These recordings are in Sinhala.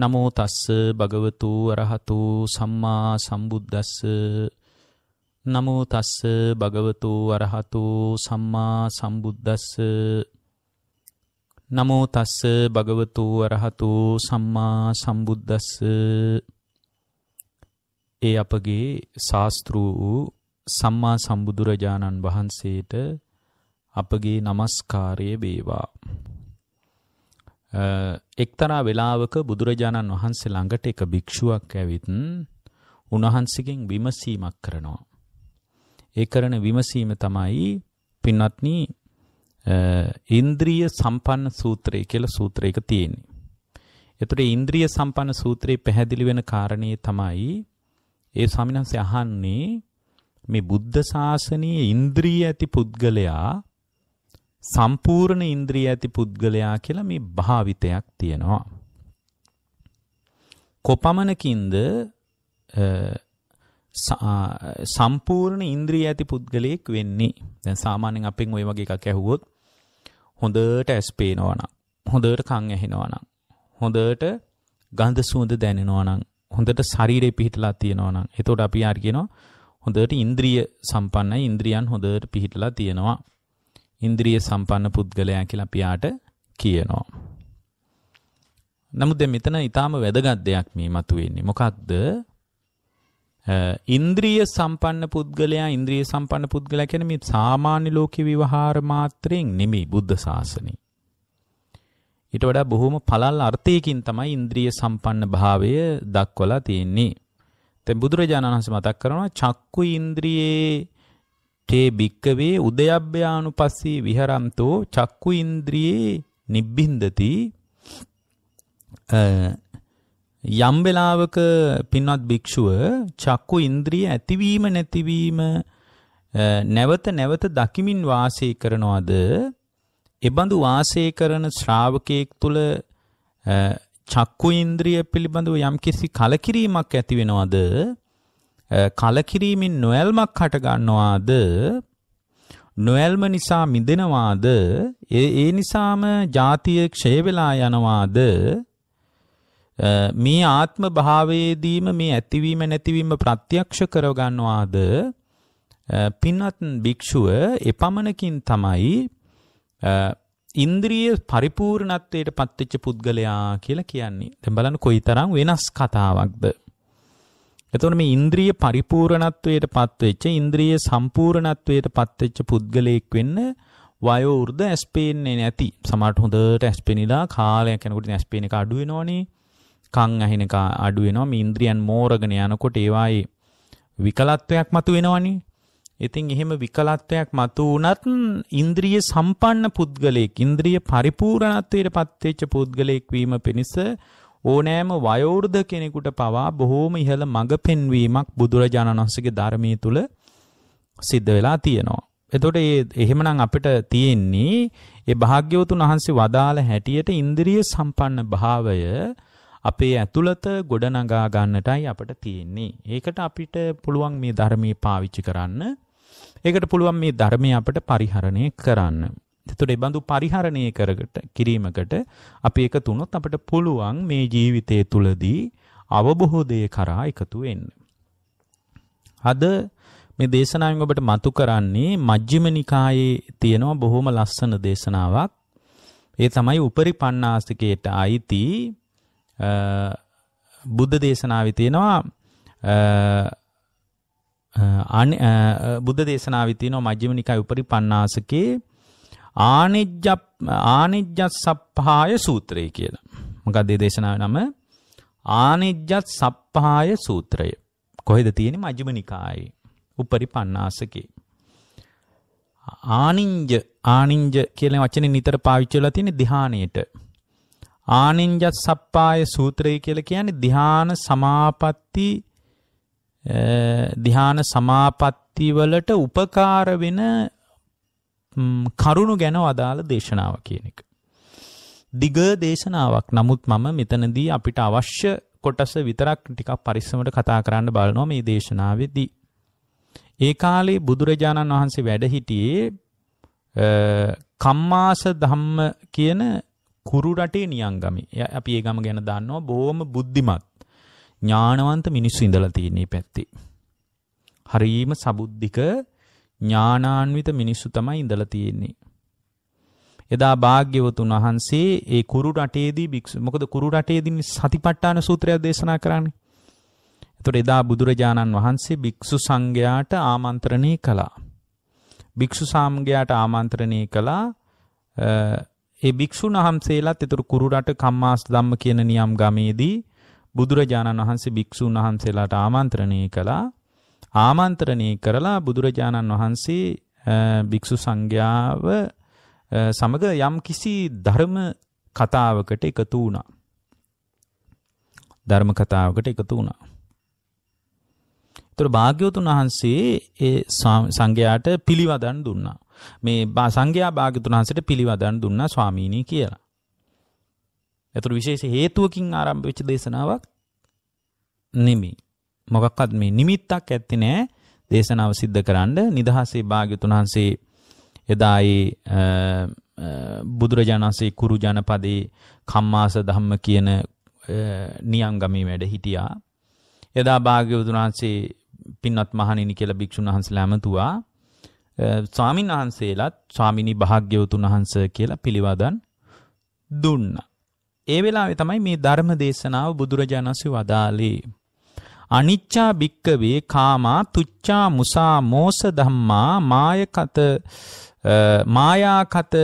නමෝ තස්ස භගවතු අරහතු සම්මා සම්බුද්දස්ස නමෝ තස්ස භගවතු අරහතු සම්මා සම්බුද්දස්ස නමෝ තස්ස භගවතු අරහතු සම්මා සම්බුද්දස්ස ඒ අපගේ ශාස්තෘ වූ සම්මා සම්බුදුරජාණන් වහන්සේට අපගේ নমස්කාරය වේවා එක්තරා වෙලාවක බුදුරජාණන් වහන්සේ ළඟට එක භික්ෂුවක් ඇවිත් උන්වහන්සේගෙන් විමසීමක් කරනවා. ඒ කරන විමසීම තමයි පින්වත්නි ඉන්ද්‍රිය සම්පන්න සූත්‍රය කියලා සූත්‍රයක තියෙන්නේ. එතකොට ඉන්ද්‍රිය සම්පන්න සූත්‍රයේ පැහැදිලි වෙන කාරණේ තමයි ඒ ස්වාමීන් වහන්සේ අහන්නේ මේ බුද්ධ ශාසනයේ ඉන්ද්‍රිය ඇති පුද්ගලයා සම්පූර්ණ ඉන්ද්‍රිය ඇති පුද්ගලයා කියලා මේ භාවිතයක් තියෙනවා. කොපමණකින්ද සම්පූර්ණ ඉන්ද්‍රිය ඇති පුද්ගලයෙක් වෙන්නේ? දැන් සාමාන්‍යයෙන් අපෙන් ওই වගේ එකක් ඇහුවොත් හොඳට ඇස් පේනවා නම්, හොඳට කන් ඇහෙනවා නම්, හොඳට ගඳ සුවඳ දැනෙනවා නම්, හොඳට ශරීරේ පිහිටලා තියෙනවා නම්, එතකොට අපි ආර කියනවා හොඳට ඉන්ද්‍රිය සම්පන්නයි, ඉන්ද්‍රියන් හොඳට පිහිටලා තියෙනවා. ඉන්ද්‍රිය සම්පන්න පුද්ගලයා කියලා අපි යාට කියනවා. නමුත් දැන් මෙතන ඊටාම වැදගත් දෙයක් මේ මතුවෙන්නේ. මොකක්ද? ඉන්ද්‍රිය සම්පන්න පුද්ගලයා ඉන්ද්‍රිය සම්පන්න පුද්ගලයා කියන්නේ මේ සාමාන්‍ය ලෝක විවහාර මාත්‍රෙන් නෙමෙයි බුද්ධ ශාසනේ. ඊට වඩා බොහොම පළල් අර්ථයකින් තමයි ඉන්ද්‍රිය සම්පන්න භාවය දක්වලා තියෙන්නේ. දැන් බුදුරජාණන් වහන්සේ මතක් කරනවා චක්කු ඉන්ද්‍රියේ තේ භික්කවේ උදයබ්බයානුපස්සී විහරන්තෝ චක්කු ඉන්ද්‍රියේ නිබ්බින්දති යම් වෙලාවක පින්වත් භික්ෂුව චක්කු ඉන්ද්‍රිය ඇතිවීම නැතිවීම නැවත නැවත දකිමින් වාසය කරනවාද එබඳු වාසය කරන ශ්‍රාවකයෙක් තුළ චක්කු ඉන්ද්‍රිය පිළිබඳව යම්කිසි කලකිරීමක් ඇති වෙනවද කලකිරීමෙන් නොඇල්මක් හටගන්නවාද නොඇල්ම නිසා මිදෙනවාද ඒ ඒ නිසාම ජාතිය ක්ෂය වෙලා යනවාද මේ ආත්ම භාවයේදීම මේ ඇතිවීම නැතිවීම ප්‍රත්‍යක්ෂ කරගන්නවාද පින්වත් භික්ෂුව එපමණකින් තමයි ඉන්ද්‍රිය පරිපූර්ණත්වයට පත්වෙච්ච පුද්ගලයා කියලා කියන්නේ. දැන් බලන්න කොයිතරම් වෙනස් කතාවක්ද. එතකොට මේ ඉන්ද්‍රිය පරිපූර්ණත්වයට පත්වෙච්ච ඉන්ද්‍රිය සම්පූර්ණත්වයට පත්වෙච්ච පුද්ගලයෙක් වෙන්න වයෝ වෘද්ධ ඇස් පේන්නේ නැති. සමහරට හොඳට ඇස් පෙනිලා කාලයක් යනකොට ඇස් පේන එක අඩු වෙනවනේ. කන් ඇහෙන එක අඩු වෙනවා. මේ ඉන්ද්‍රියන් මෝරගෙන යනකොට ඒවායේ විකලත්වයක් මතු වෙනවනේ. ඉතින් එහෙම විකලත්වයක් මතු වුණත් ඉන්ද්‍රිය සම්පන්න පුද්ගලයෙක් ඉන්ද්‍රිය පරිපූර්ණත්වයට පත්වෙච්ච පුද්ගලයෙක් වීම පිණිස ඕනෑම වයෝවෘද්ධ කෙනෙකුට පවා බොහෝම ඉහළ මඟ පෙන්වීමක් බුදුරජාණන් වහන්සේගේ ධර්මයේ තුල සිද්ධ වෙලා තියෙනවා. එතකොට ඒ එහෙමනම් අපිට තියෙන්නේ ඒ භාග්‍යවතුන් වහන්සේ වදාළ හැටියට ඉන්ද්‍රිය සම්පන්න භාවය අපේ ඇතුළත ගොඩනගා ගන්නටයි අපිට තියෙන්නේ. ඒකට අපිට පුළුවන් මේ ධර්මයේ පාවිච්චි කරන්න. ඒකට පුළුවන් මේ ධර්මය අපිට පරිහරණය කරන්න. එතකොට ඒ බඳු පරිහරණය කරකට කිරීමකට අපි එකතු වුණොත් අපිට පුළුවන් මේ ජීවිතය තුළදී අවබෝධය කරා එකතු වෙන්න. අද මේ දේශනාවෙන් ඔබට මතු කරන්නේ මජ්ක්‍ධිම නිකායේ තියෙන බොහොම ලස්සන දේශනාවක්. ඒ තමයි උපරිපන්නාස්තිකයට අයිති බුද්ධ දේශනාවේ තියෙනවා බුද්ධ දේශනාවේ තියෙනවා මජ්ක්‍ධිම නිකාය උපරිපන්නාසකේ ආනිජ්ජ ආනිජ්ජස් සප්පාය සූත්‍රය කියලා. මොකක්ද මේ දේශනාවේ නම? ආනිජ්ජත් සප්පාය සූත්‍රය. කොහෙද තියෙන්නේ? මජ්ක්‍ධිම නිකායේ. උපරි පණ්ණාසකේ. ආනිංජ ආනිංජ කියන වචනේ නිතර පාවිච්චි වෙලා තියෙන්නේ ධානයේට. ආනිංජත් සප්පාය සූත්‍රය කියලා කියන්නේ ධාන සමාපatti ධාන සමාපatti වලට උපකාර වෙන කරුණු ගැන වදාළ දේශනාව කියන එක. දිග දේශනාවක් නමුත් මම මෙතනදී අපිට අවශ්‍ය කොටස විතරක් ටිකක් පරිස්සමට කතා කරන්න බලනවා මේ දේශනාවේදී. ඒ කාලේ බුදුරජාණන් වහන්සේ වැඩ හිටියේ කම්මාස ධම්ම කියන කුරු රටේ නියංගමි. අපි ඒ ගම ගැන දන්නවා බොහොම බුද්ධිමත් ඥානවන්ත මිනිස්සු ඉඳලා තියෙන මේ පැත්තේ. හරීම සබුද්ධික ඥානාන්විත මිනිස්සු තමයි ඉඳලා තියෙන්නේ. එදා භාග්‍යවතුන් වහන්සේ ඒ කුරු රටේදී භික්ෂු මොකද කුරු රටේදී සතිපට්ඨාන සූත්‍රය දේශනා කරන්නේ. එතකොට එදා බුදුරජාණන් වහන්සේ භික්ෂු සංඝයාට ආමන්ත්‍රණය කළා. භික්ෂු සාමගයාට ආමන්ත්‍රණය කළා ඒ භික්ෂුන් වහන්සේලාත් එතුරු කුරු රට කම්මාස් ධම්ම කියන නියම් ගමේදී බුදුරජාණන් වහන්සේ භික්ෂුන් වහන්සේලාට ආමන්ත්‍රණය කළා ආමන්ත්‍රණය කරලා බුදුරජාණන් වහන්සේ භික්ෂු සංඝයාව සමග යම් කිසි ධර්ම කතාවකට එකතු වුණා. ධර්ම කතාවකට එකතු වුණා. ඒතර භාග්‍යවතුන් වහන්සේ ඒ සංඝයාට පිළිවදන් දුන්නා. මේ සංඝයා භාග්‍යවතුන් වහන්සේට පිළිවදන් දුන්නා ස්වාමීනි කියලා. ඒතර විශේෂ හේතුවකින් ආරම්භ වෙච්ච දේශනාවක් නෙමෙයි. මොකක්වත් මේ නිමිත්තක් ඇත්තේ නෑ දේශනාව සිද්ධ කරන්න නිදහසේ භාග්‍යතුන් වහන්සේ එදා ඒ බුදුරජාණන්සේ කුරු ජනපදයේ කම්මාස ධම්ම කියන නියංගමී වැඩ හිටියා. එදා භාග්‍යවතුන් වහන්සේ පින්වත් මහණෙනි කියලා භික්ෂුන් වහන්සේලා ඇමතුවා. ස්වාමින් වහන්සේලාත් ස්වාමිනි භාග්‍යවතුන් වහන්සේ කියලා පිළිවදන් දුන්නා. ඒ වෙලාවේ තමයි මේ ධර්ම දේශනාව බුදුරජාණන්සේ වදාළේ. අනිච්චා භික්කවේ කාමා තුච්චා මුසා මෝස ධම්මා මායකත මායාකත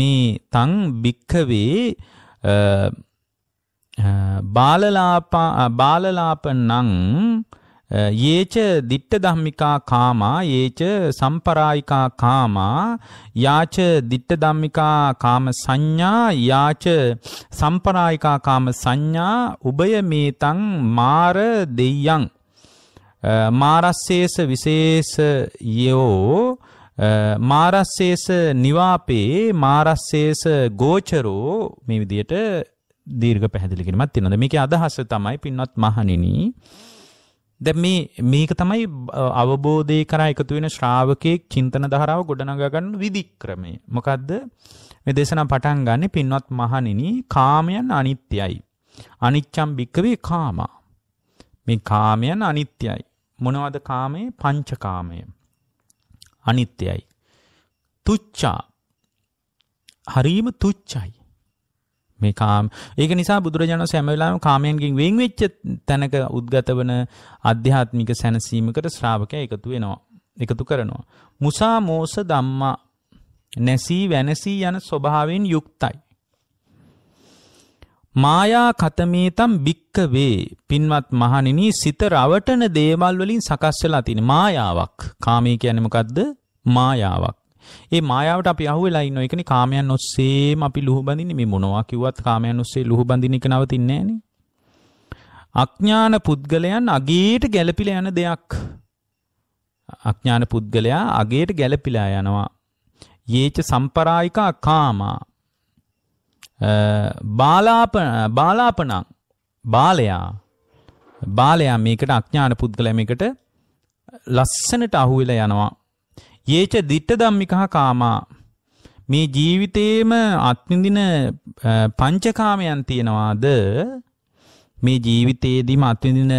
මේ තං භික්කවේ බාලලාපා බාලලාප නං යේච දිට්ඨ ධම්මිකා කාමා යේච සම්පරායිකා කාමා යාච දිට්ඨ ධම්මිකා කාම සංඥා යාච සම්පරායිකා කාම සංඥා උබය මේතං මාර දෙයයන් මාරස්සේස විශේෂ යෝ මාරස්සේස නිවාපේ මාරස්සේස ගෝචරෝ මේ විදියට දීර්ඝ පැහැදිලි කිරීමක් තියෙනවා. මේකේ අදහස තමයි පින්වත් මහණෙනි දැ මේ මේක තමයි අවබෝධය කර එකතු වෙන ශ්‍රාවකයෙක් චින්තන දහරාව ගොඩනගගන්න විදික්‍රමය. මොකක්ද මෙ දෙසන පටන් ගන්න පින්වත් මහනින කාමයන් අනිත්‍යයි. අනිච්චම් භික්කවේ කාම. මේ කාමයන් අනිත්‍යයි. මොනවද කාමේ පංචකාමය. අනිත්‍යයි. තුච්චා හරීම තුච්චයි. මේ කාම ඒක නිසා බුදුරජාණන් හැම වෙලාවෙම කාමයන්ගෙන් වෙන් වෙච්ච තැනක උද්ගත වන ආධ්‍යාත්මික සැනසීමකට ශ්‍රාවකයා එකතු වෙනවා එකතු කරනවා මුසා මෝස ධම්මා නැසී වෙනසී යන ස්වභාවයෙන් යුක්තයි මායා කතමේතම් බික්ක වේ පින්වත් මහණෙනි සිත රවටන දේවල් වලින් සකස් වෙලා තියෙන මායාවක් කාමී කියන්නේ මොකද්ද මායාවක් ඒ මායාවට අපි අහුවෙලා ඉන්න එකනේ කාමයන් ඔස්සේම අපි ලුහු බඳින්නේ මේ මොනවා කිව්වත් කාමයන් ඔස්සේ ලුහු බඳින එක නවතින්නේ අඥාන පුද්ගලයන් අගේට ගැළපිලා යන දෙයක් අඥාන පුද්ගලයා අගේට ගැළපිලා යනවා යේච සම්පරායිකා කාමා බාලාපන බාලාපනං බාලයා බාලයා මේකට අඥාන පුද්ගලයා මේකට ලස්සනට අහුවෙලා යනවා යේච දිට්ට ධම්මිකහ කාමා මේ ජීවිතේම අත්විඳින පංචකාමයන් තියෙනවාද මේ ජීවිතේදීම අත්විඳින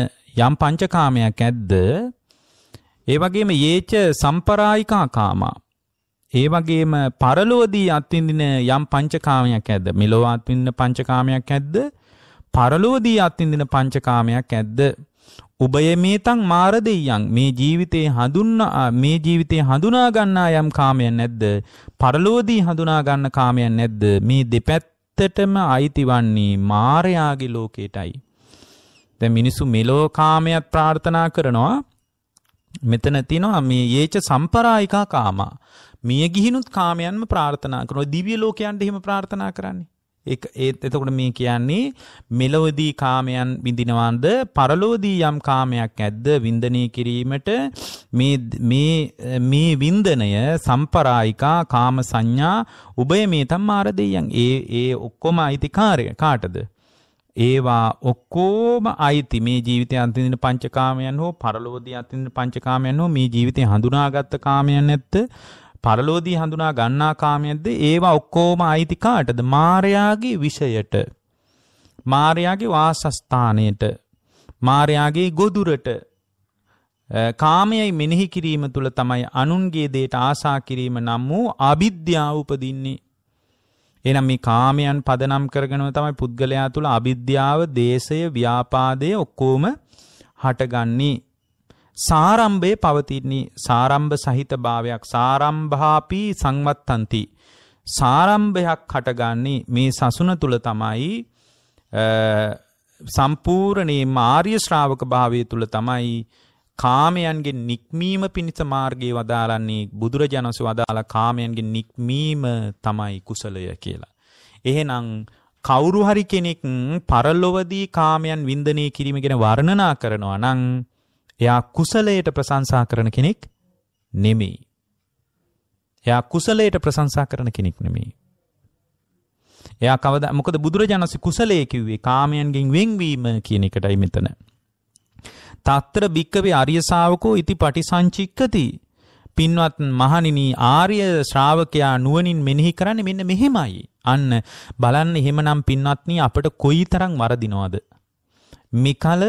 යම් පංචකාමයක් ඇද්ද ඒ වගේම යේච සම්පරායිකා කාමා ඒ වගේම පරලෝදී අත්විඳින යම් පංචකාමයක් ඇද්ද මෙලොව අත්විඳින පංචකාමයක් ඇද්ද පරලෝදී අත්විඳින පංචකාමයක් ඇද්ද උබය මේතං මාර දෙයියන් මේ ජීවිතේ හඳුන්නා මේ ජීවිතේ හඳුනා ගන්නා යම් කාමයක් නැද්ද? පරලෝදී හඳුනා ගන්න කාමයක් නැද්ද? මේ දෙපැත්තටම අයිතිවන්නේ මායාගේ ලෝකයටයි. දැන් මිනිසු මෙලෝ කාමයක් ප්‍රාර්ථනා කරනවා. මෙතන තියෙනවා මේ යේච සම්පරායිකා කාමා. මිය ගිහිනුත් කාමයන්ම ප්‍රාර්ථනා කරනවා. දිව්‍ය ලෝකයන්ට එහෙම ප්‍රාර්ථනා කරන්නේ. ඒත් එතකොට මේ කියන්නේ මෙලොවදී කාමයන් විඳිනවන්ද පරලෝදී යම් කාමයක් ඇද්ද වින්දනය කිරීමට මේ වින්දනය සම්පරායිකා කාම සංඥා උබය මේ තම් මාරදයන් ඒ ඒ ඔක්කොම අයිතිකාරය කාටද. ඒවා ඔක්කෝම අයිති මේ ජීවිතය අන්තිදින පංචකාමයන් හෝ පරලෝදී අතිදින පංචකාමයන් හෝ මේ ජීවිතය හඳුනාගත්ත කාමයන් ඇත්ත පරලෝදී හඳුනා ගන්නා කාමයක්ද ඒවා ඔක්කොම අයිති කාටද? මායාගේ විෂයට. මායාගේ වාසස්ථානයට. මායාගේ ගොදුරට. කාමයයි මෙනෙහි කිරීම තුළ තමයි අනුන්ගේ දේට ආසා කිරීම නම් වූ අවිද්‍යාව උපදින්නේ. එනම් මේ කාමයන් පදනම් කරගෙනම තමයි පුද්ගලයා තුළ අවිද්‍යාව, දේශය, ව්‍යාපාදය ඔක්කොම හටගන්නේ. සාරම්භය පවතින්නේ සාරම්භ සහිත භාවයක් සාරම්භාපී සංවත්තන්ති. සාරම්භයක් හටගන්නේ මේ සසුන තුළ තමයි සම්පූර්ණයේ මාර්ය ශ්‍රාවක භාවය තුළ තමයි කාමයන්ගේ නික්මීම පිණිස මාර්ගයේ වදාලන්නේ බුදුරජාණන්සේ වදාලා කාමයන්ගේ නික්මීම තමයි කුසලය කියලා. එහෙනම් කවුරු හරි කෙනෙක් පරලොවදී කාමයන් වින්දනය කිරීම ගැන වර්ණනා කරනවා නම් එයා කුසලයට ප්‍රශංසා කරන කෙනෙක් නෙමෙයි. එයා කුසලයට ප්‍රශංසා කරන කෙනෙක් නෙමෙයි. එයා කවදා මොකද බුදුරජාණන්සේ කුසලයේ කිව්වේ කාමයන්ගෙන් වෙන්වීම කියන එකටයි මෙතන. తත්‍ර භික්කවේ ආර්ය ශාවකෝ ඉති පටිසංචික්කති. පින්වත් මහණෙනි ආර්ය ශ්‍රාවකයා නුවණින් මෙනෙහි කරන්නේ මෙන්න මෙහෙමයි. අන්න බලන්න එහෙමනම් පින්වත්නි අපට කොයිතරම් වරදිනවද? මිකල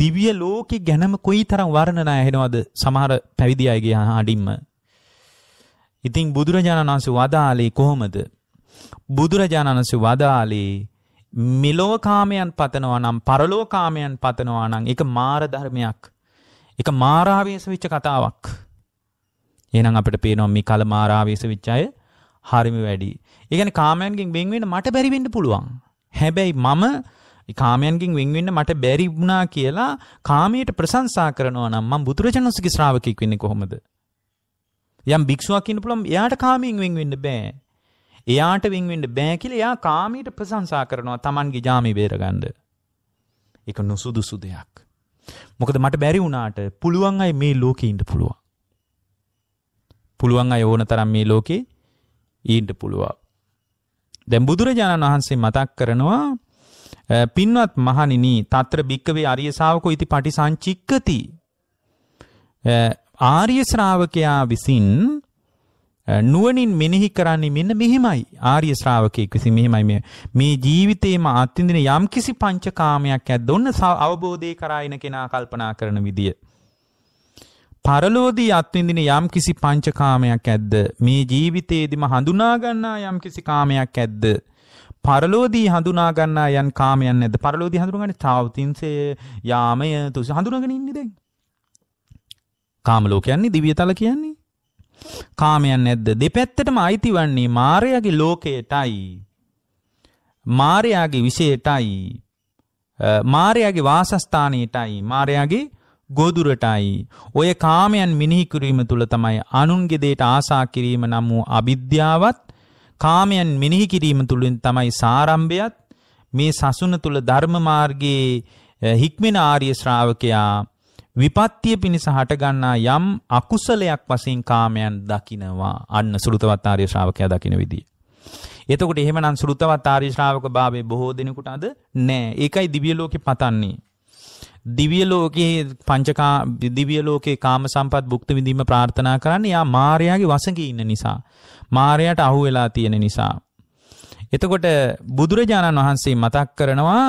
දිව්‍ය ලෝකෙ ගැනම කොයිතරම් වර්ණනා ඇහෙනවද සමහර පැවිදි අයගේ හඬින්ම. ඉතින් බුදුරජාණන් වහන්සේ වදාළේ කොහොමද? බුදුරජාණන් වහන්සේ වදාළේ මෙලොව කාමයන් පතනවා නම් පරලොව කාමයන් පතනවා නම් ඒක මාර ධර්මයක්. ඒක මාරාවේශ වෙච්ච කතාවක්. එහෙනම් අපිට පේනවා මේ කල මාරාවේශ වෙච්ච අය හරිම වැඩි. ඒ කියන්නේ කාමයන්ගෙන් වෙන් වෙන්න මට බැරි වෙන්න පුළුවන්. හැබැයි මම කාමයන්ගෙන් වෙන්වෙන්න මට බැරි වුණා කියලා කාමයට ප්‍රශංසා කරනවා නම් මම බුදුරජාණන්සේගේ ශ්‍රාවකෙක් වෙන්නේ කොහොමද? යම් භික්ෂුවක් ඉන්න පුළුවන් එයාට කාමයෙන් වෙන්වෙන්න බෑ. එයාට වෙන්වෙන්න බෑ කියලා එයා කාමයට ප්‍රශංසා කරනවා Tamanගේ ජාමේ බේරගන්න. ඒක නුසුදුසු දෙයක්. මොකද මට බැරි වුණාට පුළුවන් අය මේ ලෝකේ ඉන්න පුළුවන්. පුළුවන් අය ඕන තරම් මේ ලෝකේ ඉන්න පුළුවන්. දැන් බුදුරජාණන් වහන්සේ මතක් කරනවා පින්වත් මහණෙනි తත්‍ර භික්කවේ ආර්ය ශාවකෝ ඉති පටිසංචික්කති ආර්ය ශ්‍රාවකයා විසින් නුවණින් මෙනෙහි කරන්නේ මෙන්න මෙහිමයි ආර්ය ශ්‍රාවකෙක් විසින් මෙහිමයි මේ මේ ජීවිතේම අත්විඳින යම් කිසි පංචකාමයක් ඇද්ද ඔන්න අවබෝධය කරායන කෙනා කල්පනා කරන විදිය. පරලෝදී අත්විඳින යම් කිසි පංචකාමයක් ඇද්ද මේ ජීවිතේදීම හඳුනා ගන්නා යම් කිසි කාමයක් ඇද්ද පරලෝදී හඳුනා ගන්නා යන් කාමයන් නැද්ද? පරලෝදී හඳුනගන්නේ තාවතින්සේ යාමය තුස හඳුනගෙන ඉන්නේ දැන්. කාම ලෝකයන්නේ දිව්‍යතල කියන්නේ. කාමයන් නැද්ද? දෙපැත්තටම අයිති වන්නේ මායාවේ ලෝකයටයි. මායාවේ විශේෂයටයි. මායාවේ වාසස්ථානයටයි. මායාවේ ගොදුරටයි. ඔය කාමයන් මිනිහි කිරීම තුළ තමයි අනුන්ගේ දේට ආසා කිරීම නම් වූ අවිද්‍යාවත් කාමයන් මෙනෙහි කිරීම තුළින් තමයි සාරම්භයත් මේ සසුන තුළ ධර්මමාර්ගයේ හික්මෙන ආර්ය ශ්‍රාවකයා විපත්තිය පිණිස හටගන්නා යම් අකුසලයක් වසින් කාමයන් දකිනවා අන්න සුළුතවත් ආර්ය ශ්‍රාවකයා දකින විදිිය. එතකොට එහෙමනම් සුළුතවත් ආර්ය ශ්‍රාවක භාවය බොහෝ දෙනෙකුට අද නෑ ඒකයි දිවිය ලෝකෙ පතන්නේ. දිවිය ලෝකයේ පංචකා දිවිය ලෝකේ කාම සම්පත් භුක්ති විඳීම ප්‍රාර්ථනා කරන්න යා මාර්යාගේ වසඟේ ඉන්න නිසා. මාරයට අහු වෙලා තියෙන නිසා. එතකොට බුදුරජාණන් වහන්සේ මතක් කරනවා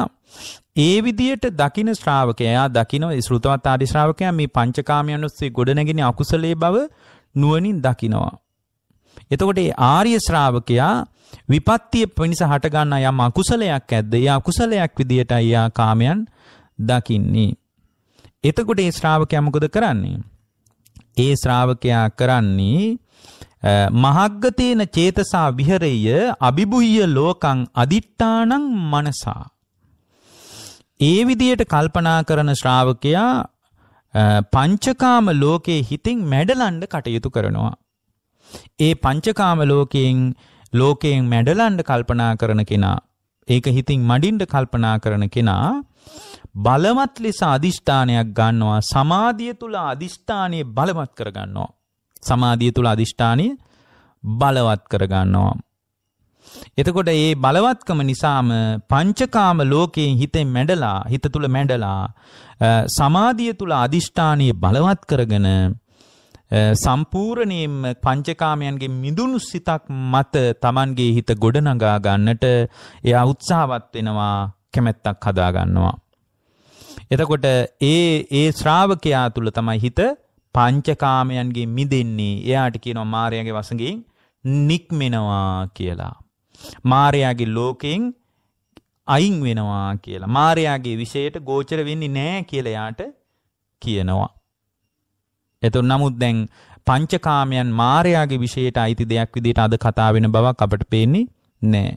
ඒ විදියට දකින ශ්‍රාවකයා දකින ශෘතවත් ආදි ශ්‍රාවකයා මේ පංචකාමයන් ඔස්සේ ගොඩනැගෙන අකුසලයේ බව නුවණින් දකිනවා. එතකොට ඒ ආර්ය ශ්‍රාවකයා විපත්තිය පිණිස හටගන්නා යම් අකුසලයක් ඇද්ද? ඒ අකුසලයක් විදියටයි යා කාමයන් දකින්නේ. එතකොට ඒ ශ්‍රාවකයා මොකද කරන්නේ? ඒ ශ්‍රාවකයා කරන්නේ මහග්ගතේන චේතසා විහෙරෙය අබිබුහ්‍ය ලෝකං අදිත්තානං මනසා ඒ විදියට කල්පනා කරන ශ්‍රාවකයා පංචකාම ලෝකයේ හිතින් මැඩලන්න කටයුතු කරනවා. ඒ පංචකාම ලෝකයෙන් ලෝකයෙන් මැඩලන්න කල්පනා කරන කෙනා ඒක හිතින් මඩින්ඩ කල්පනා කරන කෙනා බලවත් ලෙස අදිෂ්ඨානයක් ගන්නවා සමාධිය තුල අදිෂ්ඨානය බලවත් කරගන්නවා සමාධිය තුළ අධිෂ්ඨානය බලවත් කරගන්නවා. එතකොට ඒ බලවත්කම නිසාම පංචකාම ලෝකයෙන් හිතේ මැඩලා හිත තුළ මැඩලා සමාධිය තුළ අධිෂ්ඨානය බලවත් කරගෙන සම්පූර්ණයෙන්ම පංචකාමයන්ගේ මිදුණු සිතක් මත Tamanගේ හිත ගොඩනගා ගන්නට එයා උත්සාහවත් වෙනවා කැමැත්තක් හදා ගන්නවා. එතකොට ඒ ඒ ශ්‍රාවකයා තුළ තමයි හිත පංචකාමයන්ගේ මිදෙන්නේ එයාට කියනවා මාරයාගේ වසඟයෙන් නික්මෙනවා කියලා. මාරයාගේ ලෝකයෙන් අයින් වෙනවා කියලා. මාරයාගේ විෂයට ගෝචර වෙන්නේ නැහැ කියලා යාට කියනවා. එතකොට නමුත් දැන් පංචකාමයන් මාරයාගේ විෂයට අයිති දෙයක් විදිහට අද කතා වෙන බවක් අපට පේන්නේ නැහැ.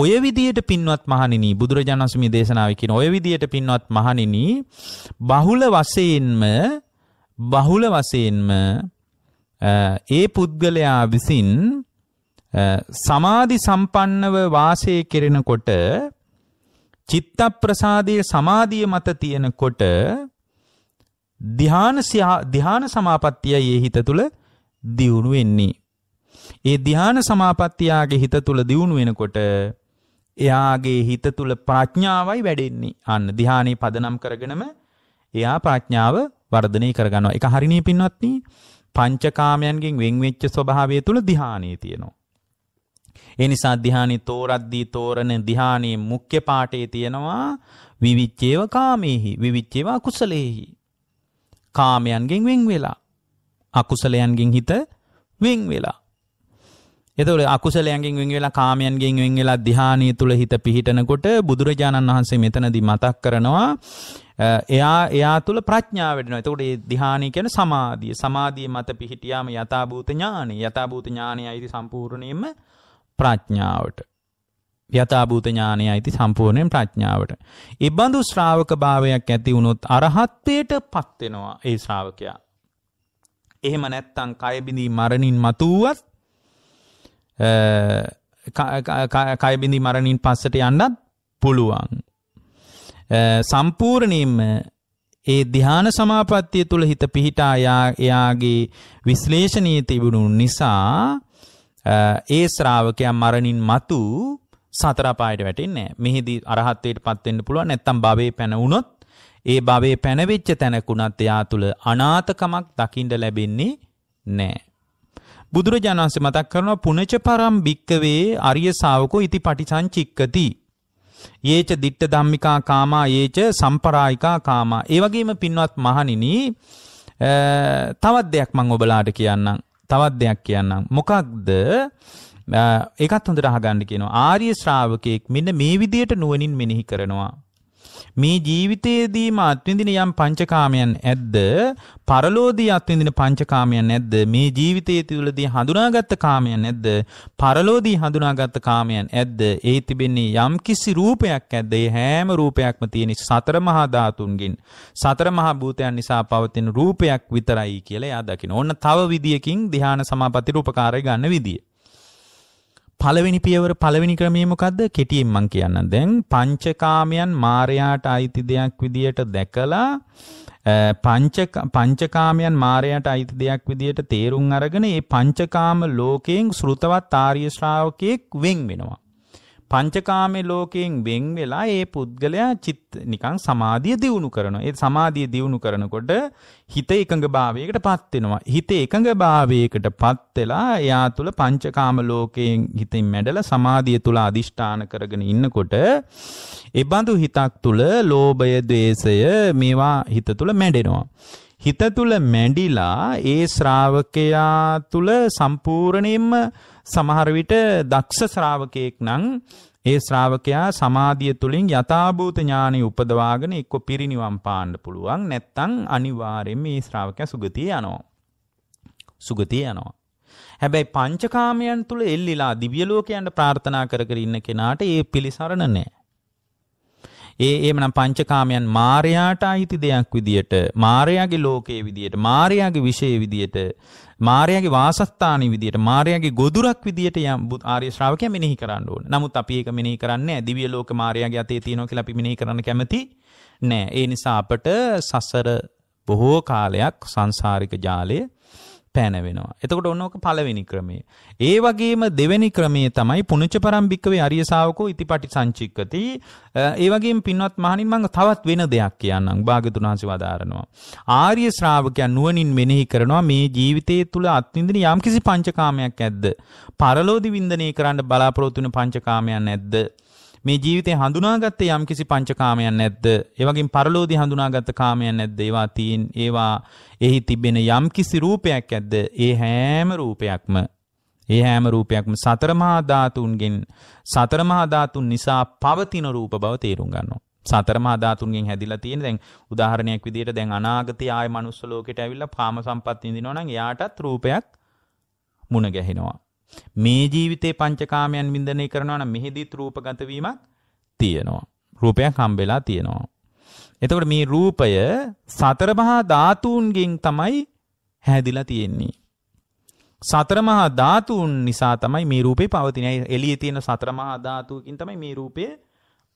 ඔය විදියට පින්වත් මහණෙනි බුදුරජාණන් වහන්සේ මේ දේශනාවේ කියන ඔය විදියට පින්වත් මහණෙනි බහුල වශයෙන්ම බහුල වශයෙන්ම ඒ පුද්ගලයා විසින් සමාධි සම්පන්නව වාසය කෙරෙනකොට චිත්ත ප්‍රසාදයේ සමාධිය මත තියෙනකොට ධ්‍යාන ධ්‍යාන සමාපත්තියයි ඒ හිත තුල දියුණු වෙන්නේ. ඒ ධ්‍යාන සමාපත්තියාගේ හිත තුල දියුණු වෙනකොට එයාගේ හිත තුල ප්‍රඥාවයි වැඩෙන්නේ. අන්න ධ්‍යානෙ පදනම් කරගෙනම එයා ප්‍රඥාව වර්ධනය කරගන්නවා. ඒක හරිනේ පින්වත්නි පංචකාමයන්ගෙන් වෙන්වෙච්ච ස්වභාවය තුල ධ්‍යානෙ තියෙනවා. ඒ නිසා ධ්‍යානෙ තෝරද්දී තෝරන ධ්‍යානෙ මුඛ්‍ය පාඨයේ තියෙනවා විවිච්චේව කාමේහි විවිච්චේව අකුසලේහි. කාමයන්ගෙන් වෙන් වෙලා අකුසලයන්ගෙන් හිත වෙන් වෙලා එතකොට අකුසලයන්ගෙන් වෙන් වෙලා කාමයන්ගෙන් වෙන් වෙලා ධ්‍යානිය තුල හිත පිහිටනකොට බුදුරජාණන් වහන්සේ මෙතනදී මතක් කරනවා එයා එයා තුල ප්‍රඥාව වැඩෙනවා. එතකොට මේ ධ්‍යානිය කියන්නේ සමාධිය. සමාධිය මත පිහිටියාම යථාභූත ඥානය. යථාභූත ඥානයයි සම්පූර්ණයෙන්ම ප්‍රඥාවට. යථාභූත ඥානය අයිති සම්පූර්ණයෙන් ප්‍රඥාවට. ඉබඳු ශ්‍රාවක භාවයක් ඇති වුණොත් අරහත්ත්වයට පත් වෙනවා ඒ ශ්‍රාවකයා. එහෙම නැත්තම් කය බිඳී මරණින් මතුවත් කයබිඳි මරණින් පස්සට යන්නත් පුළුවන්. සම්පූර්ණයෙන්ම ඒ ධ්‍යාන සමාපත්තිය තුළ හිත පිහිටා එයාගේ විශ්ලේෂණයේ තිබුණු නිසා ඒ ශ්‍රාවකයා මරණින් මතු සතර පායට වැටෙන්නේ නැහැ. මෙහිදී අරහත්ත්වයට පත් වෙන්න පුළුවන් නැත්නම් භවයේ පැන වුණොත් ඒ භවයේ පැනවෙච්ච තැනකුණත් එයා තුල අනාථකමක් දකින්න ලැබෙන්නේ නැහැ. බුදුරජාණන්සේ මතක් කරනවා පුනච පරම් භික්කවේ අරිය ශාවකෝ ඉති පටිසංචික්කති. යේච දිට්ඨ ධම්මිකා කාමා යේච සම්පරායිකා කාමා. ඒ වගේම පින්වත් මහණෙනි තවත් දෙයක් මම ඔබලාට කියන්නම්. තවත් දෙයක් කියන්නම්. මොකක්ද? ඒකත් හොඳට අහගන්න කියනවා. ආර්ය ශ්‍රාවකෙක් මෙන්න මේ විදියට නුවණින් මෙනෙහි කරනවා. මේ ජීවිතයේදීම අත්විඳින යම් පංචකාමයන් ඇද්ද? පරලෝදී අත්විඳින පංචකාමයන් නැද්ද? මේ ජීවිතයේ තුලදී හඳුනාගත්ත කාමයන් නැද්ද? පරලෝදී හඳුනාගත්ත කාමයන් ඇද්ද? ඒ තිබෙන්නේ යම් කිසි රූපයක් ඇද්ද? ඒ හැම රූපයක්ම තියෙන සතර මහා ධාතුන්ගෙන් සතර මහා භූතයන් නිසා පවතින රූපයක් විතරයි කියලා එයා දකිනවා. ඕන්න තව විදියකින් ධ්‍යාන සමාපatti රූපකාරය ගන්න විදිය. පළවෙනි පියවර පළවෙනි ක්‍රමය මොකද්ද? කෙටියෙන් මම කියන්නම්. දැන් පංචකාමයන් මායයාට අයිති දෙයක් විදියට දැකලා පංච පංචකාමයන් මායයට අයිති දෙයක් විදියට තේරුම් අරගෙන ඒ පංචකාම ලෝකයෙන් ශ්‍රුතවත් ආර්ය ශ්‍රාවකෙක් වෙන් වෙනවා. පංචකාමේ ලෝකයෙන් වෙන් වෙලා ඒ පුද්ගලයා චිත් නිකන් සමාධිය දියුණු කරනවා. ඒ සමාධිය දියුණු කරනකොට හිත එකඟභාවයකටපත් වෙනවා. හිත එකඟභාවයකටපත් වෙලා එයා තුල පංචකාම ලෝකයෙන් හිතින් මැඩලා සමාධිය තුල අදිෂ්ඨාන කරගෙන ඉන්නකොට ඒබඳු හිතක් තුල ලෝභය, ద్వේෂය මේවා හිත තුල මැඩෙනවා. හිත තුල මැඩිලා ඒ ශ්‍රාවකයා තුල සම්පූර්ණයෙන්ම සමහර විට දක්ෂ ශ්‍රාවකයෙක් නම් ඒ ශ්‍රාවකයා සමාධිය තුළින් යථාභූත ඥානෙ උපදවාගෙන එක්ක පිරිණිවන් පාන්න පුළුවන් නැත්නම් අනිවාර්යයෙන් මේ ශ්‍රාවකයා සුගතිය යනවා. සුගතිය යනවා. හැබැයි පංචකාමයන් තුල එල්ලිලා දිව්‍ය ලෝකයන්ට ප්‍රාර්ථනා කර කර ඉන්න කෙනාට ඒ පිළිසරණ නැහැ. ඒ එහෙමනම් පංචකාමයන් මායාට අයිති දෙයක් විදියට මායාගේ ලෝකයේ විදියට මායාගේ විශේෂයේ විදියට මායාගේ වාසස්ථානයේ විදියට මායාගේ ගොදුරක් විදියට ආර්ය ශ්‍රාවකයා මෙනෙහි කරන්න ඕන. නමුත් අපි ඒක මෙනෙහි කරන්නේ දිව්‍ය ලෝක මායාගේ අතේ තියෙනවා කියලා අපි මෙනෙහි කරන්න කැමති නෑ. ඒ නිසා අපට සසර බොහෝ කාලයක් සංසාරික ජාලයේ පෑනවෙනවා. එතකොට ඔන්නෝක පළවෙනි ක්‍රමය. ඒ වගේම දෙවෙනි ක්‍රමය තමයි පුණුච්ච පරම්පික්කවේ ආර්ය ශාවකෝ ඉතිපටි සංචික්කති. ඒ වගේම පින්වත් මහණින් මම තවත් වෙන දෙයක් කියන්නම්. භාග්‍යතුන් වහන්සේ වදාරනවා. ආර්ය ශ්‍රාවකයන් නුවණින් මෙනෙහි කරනවා මේ ජීවිතයේ තුල අත්විඳින යම්කිසි පංචකාමයක් ඇද්ද? පරලෝදි වින්දනය කරන්න බලාපොරොත්තු වෙන පංචකාමයක් නැද්ද? මේ ජීවිතේ හඳුනාගත්තේ යම්කිසි පංචකාමයන් නැද්ද? ඒ වගේම පරලෝකදී හඳුනාගත්ත කාමයන් නැද්ද? ඒවා තීන් ඒවා එහි තිබෙන යම්කිසි රූපයක් ඇද්ද? ඒ හැම රූපයක්ම ඒ හැම රූපයක්ම සතර මහා ධාතුන්ගෙන් සතර මහා ධාතුන් නිසා පවතින රූප බව තේරුම් ගන්නවා. සතර මහා ධාතුන්ගෙන් හැදිලා තියෙන දැන් උදාහරණයක් විදිහට දැන් අනාගතයේ ආයේ මනුස්ස ලෝකෙට ඇවිල්ලා කාම සම්පත් විඳිනවා නම් එයාටත් රූපයක් මුණ ගැහෙනවා. මේ ජීවිතේ පංචකාමයන් වින්දනය කරනවා නම් මෙහිදීත් රූපගත වීමක් තියෙනවා. රූපයක් හම්බෙලා තියෙනවා. එතකොට මේ රූපය සතර මහා ධාතුන්ගෙන් තමයි හැදිලා තියෙන්නේ. සතර මහා ධාතුන් නිසා තමයි මේ රූපේ පවතින්නේ. එළියේ තියෙන සතර මහා ධාතුකින් තමයි මේ රූපය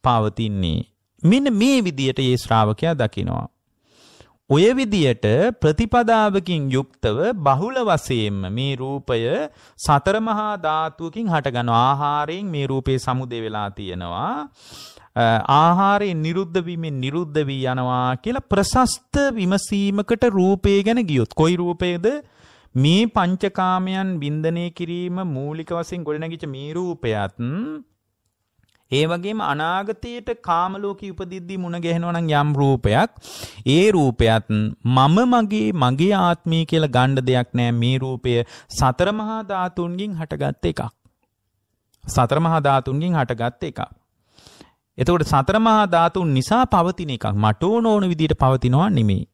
පවතින්නේ. මෙන්න මේ විදියට මේ ශ්‍රාවකයා දකිනවා. ඔය විදියට ප්‍රතිපදාවකින් යුක්තව බහුල වශයෙන්ම මේ රූපය සතර මහා ධාතුවකින් හටගනවා. ආහාරයෙන් මේ රූපේ සමුදේ වෙලා තියෙනවා. ආහාරයෙන් නිරුද්ධ වීමෙන් නිරුද්ධ වී යනවා කියලා ප්‍රශස්ත විමසීමකට රූපය ගැන ගියොත් කොයි රූපයේද මේ පංචකාමයන් බින්දනය කිරීම මූලික වශයෙන් ගොඩනැගිච්ච මේ රූපයත් ඒ වගේම අනාගතයේට කාමලෝකී උපදිද්දී මුණ ගැහෙනවා නම් යම් රූපයක් ඒ රූපයත් මම මගේ මගේ ආත්මය කියලා ගන්න දෙයක් නෑ මේ රූපය සතර මහා ධාතුන්ගෙන් හටගත් එකක් සතර මහා ධාතුන්ගෙන් හටගත් එකක් එතකොට සතර මහා ධාතුන් නිසා පවතින එකක් මට ඕන ඕන විදිහට පවතිනවා නෙමෙයි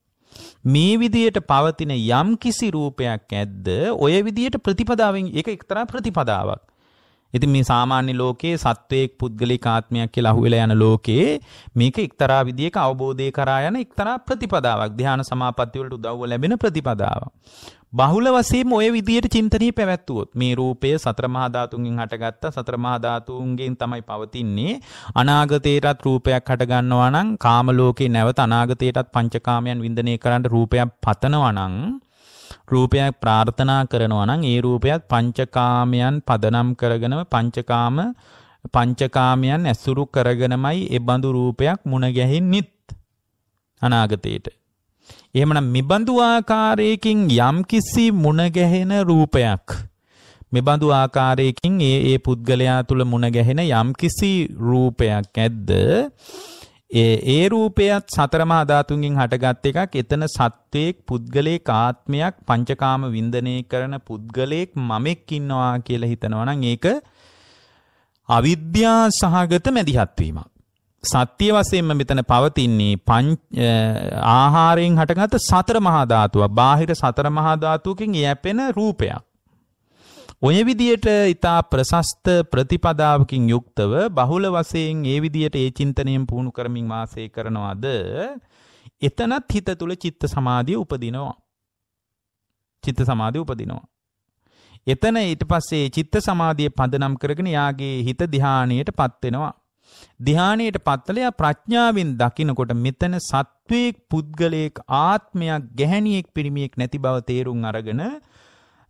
මේ විදියට පවතින යම් කිසි රූපයක් ඇද්ද ඔය විදියට ප්‍රතිපදාවෙන් ඒක එක්තරා ප්‍රතිපදාවක් ඉතින් මේ සාමාන්‍ය ලෝකයේ සත්වයේක් පුද්ගලික ආත්මයක් කියලා අහුවෙලා යන ලෝකයේ මේක එක්තරා විදියක අවබෝධය කරා යන එක්තරා ප්‍රතිපදාවක්. ධ්‍යාන සමාපත්තිය වලට උදව්ව ලැබෙන ප්‍රතිපදාවක්. බහුල වශයෙන් ওই විදියට චින්තනීය පැවැත්වුවොත් මේ රූපය සතර මහා ධාතුන්ගෙන් හටගත්ත සතර මහා ධාතුන්ගෙන් තමයි පවතින්නේ අනාගතේටත් රූපයක් හට ගන්නවා නම් කාම ලෝකේ නැවත අනාගතේටත් පංචකාමයන් වින්දනය කරන්න රූපයක් පතනවා නම් රූපයක් ප්‍රාර්ථනා කරනවා නම් ඒ රූපයත් පංචකාමයන් පදනම් කරගෙනම පංචකාම පංචකාමයන් ඇසුරු කරගෙනමයි ඒ බඳු රූපයක් මුණ ගැහෙන්නෙත් අනාගතයට. එහෙමනම් මිබඳු ආකාරයකින් යම්කිසි මුණ ගැහෙන රූපයක් මෙබඳු ආකාරයකින් ඒ ඒ පුද්ගලයා තුළ මුණ ගැහෙන යම්කිසි රූපයක් ඇද්ද ඒ රූපයත් සතරමා ධාතුන්ගෙන් හටගත් එකක්. එතන සත්වයක් පුද්ගලයේ කාත්මයක් පංචකාම වින්දනය කරන පුද්ගලයෙක් මමෙක් ඉන්නවා කියලා හිතනවා නම් ඒක අවිද්‍යා සහගත මැදිහත් වීමක්. සත්‍ය වශයෙන්ම මෙතන පවතින්නේ පංච ආහාරයෙන් හටගත් සතර මහා ධාතුව. බාහිර සතර මහා ධාතුවකින් යැපෙන රූපයක්. ඔය විදියට ඉතා ප්‍රශස්ත ප්‍රතිපදාවකින් යුක්තව බහුල වසයෙන් ඒ විදියට ඒ චින්තනයෙන් පුහුණු කරමින් වාසය කරනවාද එතනත් හිත තුළ චිත්ත සමාධිය උපදිනවා. චිත්ත සමාධිය උපදිනවා. එතන ඊට පස්සේ චිත්ත සමාධිය පදනම් කරගෙන යාගේ හිත ධානයට පත් වෙනවා. ධානයට පත්තලයා ප්‍රඥාවෙන් දකිනකොට මෙතන සත්වයෙක් පුද්ගලයෙක් ආත්මයක් ගැහැණියෙක් පිරිමියෙක් නැති බව තේරුම් අරගෙන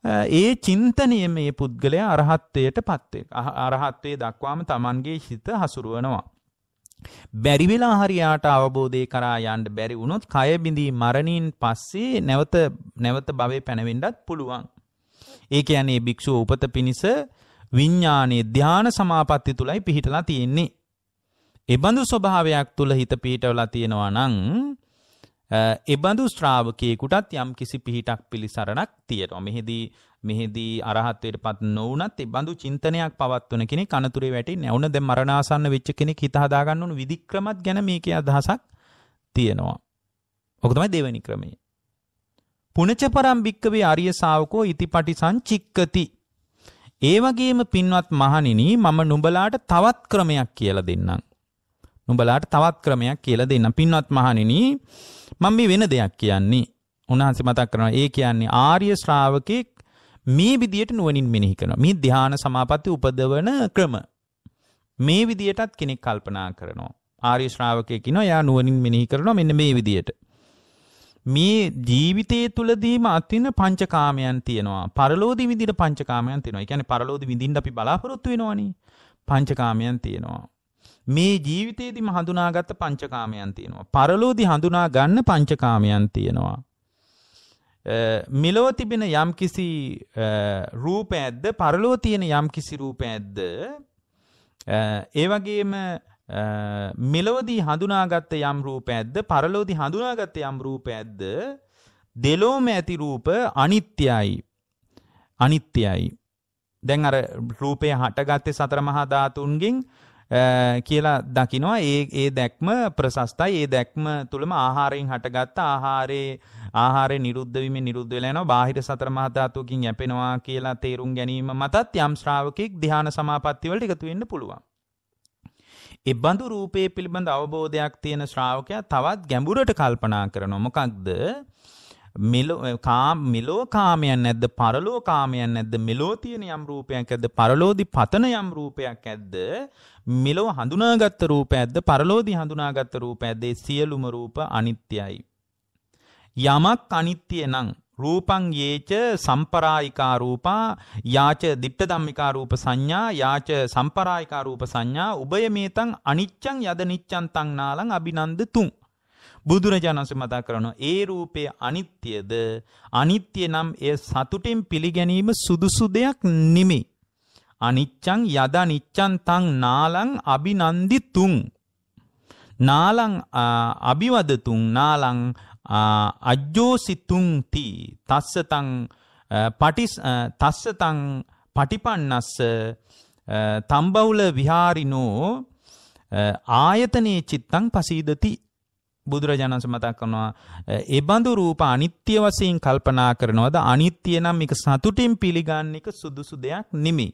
ඒ චින්තනය මේ පුද්ගලය අරහත්තයට පත්වේ අරහත්තේ දක්වාම තමන්ගේ හිත හසුරුවනවා. බැරිවෙලා හරියාට අවබෝධය කරා යන්ඩ බැරි වුණොත් කයබිඳී මරණීන් පස්සේ නැවත නැවත බවේ පැනවෙන්ඩත් පුළුවන්. ඒක යනේ භික්‍ෂුව උපත පිණිස විඤ්ඥානයේ ධ්‍යාන සමාපත්ති තුළයි පිහිටලා තියෙන්නේ. එබඳු ස්වභාවයක් තුළ හිත පිහිටවලා තියෙනවා නං එබඳු ශ්‍රාවකයකුටත් යම් කිසි පිහිටක් පිළිසරණක් තියෙනවා. මෙහිදී මෙහිදී අරහත්වයට පත් නොවනත් එබඳු චින්තනයක් පවත්වන කෙනෙක් අනතුරේ වැටි නැවුන දැන් මරණාසන්න වෙච්ච කෙනෙක් හිත හදාගන්න උණු විධික්‍රමත් ගැන මේකේ අදහසක් තියෙනවා. ඔක තමයි දෙවෙනි ක්‍රමය. පුණච පරම් භික්කවේ ආර්ය ශාවකෝ ඉතිපටි සංචික්කති. ඒ වගේම පින්වත් මහණෙනි මම නුඹලාට තවත් ක්‍රමයක් කියලා දෙන්නම්. නුඹලාට තවත් ක්‍රමයක් කියලා දෙන්නම්. පින්වත් මහණෙනි මම මේ වෙන දෙයක් කියන්නේ. උන්වහන්සේ මතක් කරනවා ඒ කියන්නේ ආර්ය ශ්‍රාවකෙක් මේ විදියට නුවණින් මෙනෙහි කරනවා. මේ ධ්‍යාන සමාපatti උපදවන ක්‍රම. මේ විදියටත් කෙනෙක් කල්පනා කරනවා. ආර්ය ශ්‍රාවකයෙක් ඉනවා එයා නුවණින් මෙනෙහි කරනවා මෙන්න මේ විදියට. මේ ජීවිතයේ තුලදීම අත්විඳ පංචකාමයන් තියෙනවා. පරලෝදි විඳින පංචකාමයන් තියෙනවා. ඒ කියන්නේ පරලෝදි විඳින්න අපි බලාපොරොත්තු වෙනවනේ. පංචකාමයන් තියෙනවා. මේ ජීවිතයේදිම හඳුනාගත්ත පංචකාමයන් තියෙනවා. පරලෝදි හඳුනා ගන්න පංචකාමයන් තියෙනවා. මෙලොව තිබෙන යම්කිසි රූපයක්ද පරලෝ තියෙන යම්කිසි රූපයක්ද ඒ වගේම මෙලොවදී හඳුනාගත්ත යම් රූපයක්ද පරලෝදී හඳුනාගත්ත යම් රූපයක්ද දෙලොවම ඇති රූප අනිත්‍යයි අනිත්‍යයි දැන් අර රූපය හටගත්තේ සතර මහා ධාතුන්ගෙන් කියලා දකිනවා ඒ ඒ දැක්ම ප්‍රශස්තයි ඒ දැක්ම තුළම ආහාරයෙන් හටගත්ත ආහාරයේ ආහාරය නිරුද්ධ වීමෙන් නිරුද්ධ වෙලා යනවා බාහිර සතර මහා ධාතුකින් යැපෙනවා කියලා තේරුම් ගැනීම මතත් යම් ශ්‍රාවකෙක් ධ්‍යාන සමාපatti වලට එකතු වෙන්න පුළුවන්. ඒ බඳු රූපයේ පිළිබඳ අවබෝධයක් තියෙන ශ්‍රාවකයා තවත් ගැඹුරට කල්පනා කරනවා මොකක්ද? මෙලෝ කාමයන් නැද්ද පරලෝ කාමයන් නැද්ද මෙලෝ තියෙන යම් රූපයක් ඇද්ද පරලෝදි පතන යම් රූපයක් ඇද්ද මෙලෝ හඳුනාගත්ත රූප ඇද්ද පරලෝදි හඳුනාගත්ත රූප ඇද්ද සියලුම රූප අනිත්‍යයි. යමක් අනිත්‍ය නම් රූපං යේච සම්පරායිකා රූපා යාච දිට්ඨ ධම්මිකා රූප සංඥා යාච සම්පරායිකා රූප සංඥා උභය මේතං අනිච්චං යද නිච්චං තං නාලං අබිනන්දතුං බුදුරජාණන්සේ මතක් කරනවා ඒ රූපය අනිත්‍යද අනිත්‍ය නම් එය සතුටින් පිළිගැනීම සුදුසු දෙයක් නෙමෙයි අනිච්චං යද නිච්චං තං නාලං අබිනන්දි තුං නාලං අභිවදතුං නාලං අජ්ජෝසිතුං ති තස්සතං පටිස් තස්සතං පටිපන්නස්ස තම්බවුල විහාරිනෝ ආයතනයේ චිත්තං පසීදති බුදුරජාණන්ස මතක් කරනවා එබඳු රූප අනිත්‍ය වශයෙන් කල්පනා කරනවද අනිත්‍ය නම් එක සතුටින් පිළිගන්න එක සුදුසු දෙයක් නෙමෙයි.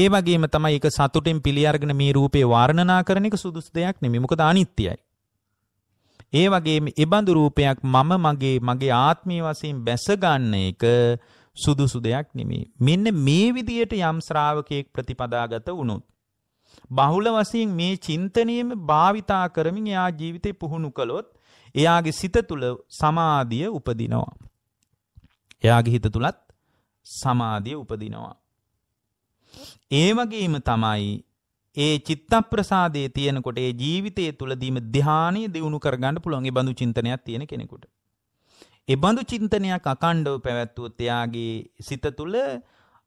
ඒ වගේම තමයි එක සතුටින් පිළිඅරගෙන මේ රූපේ වර්ණනා කරන එක සුදුසු දෙයක් නෙමෙයි. මොකද අනිත්‍යයි. ඒ වගේම එබඳු රූපයක් මම මගේ මගේ ආත්මය වශයෙන් බැස ගන්න එක සුදුසු දෙයක් නෙමෙයි. මෙන්න මේ විදියට යම් ශ්‍රාවකයෙක් ප්‍රතිපදාගත වුණොත් බහුල වශයෙන් මේ චින්තනයම භාවිතා කරමින් එයා ජීවිතේ පුහුණු කළොත් එයාගේ සිත තුළ සමාධිය උපදිනවා. එයාගේ හිත තුළත් සමාධිය උපදිනවා. ඒ වගේම තමයි ඒ චිත්ත ප්‍රසාදයේ තියෙනකොට ඒ ජීවිතයේ තුලදීම ධානය දියුණු කරගන්න පුළුවන් ඒ බඳු චින්තනයක් තියෙන කෙනෙකුට. ඒ බඳු චින්තනයක් අකණ්ඩව පැවැත්වුවොත් එයාගේ සිත තුළ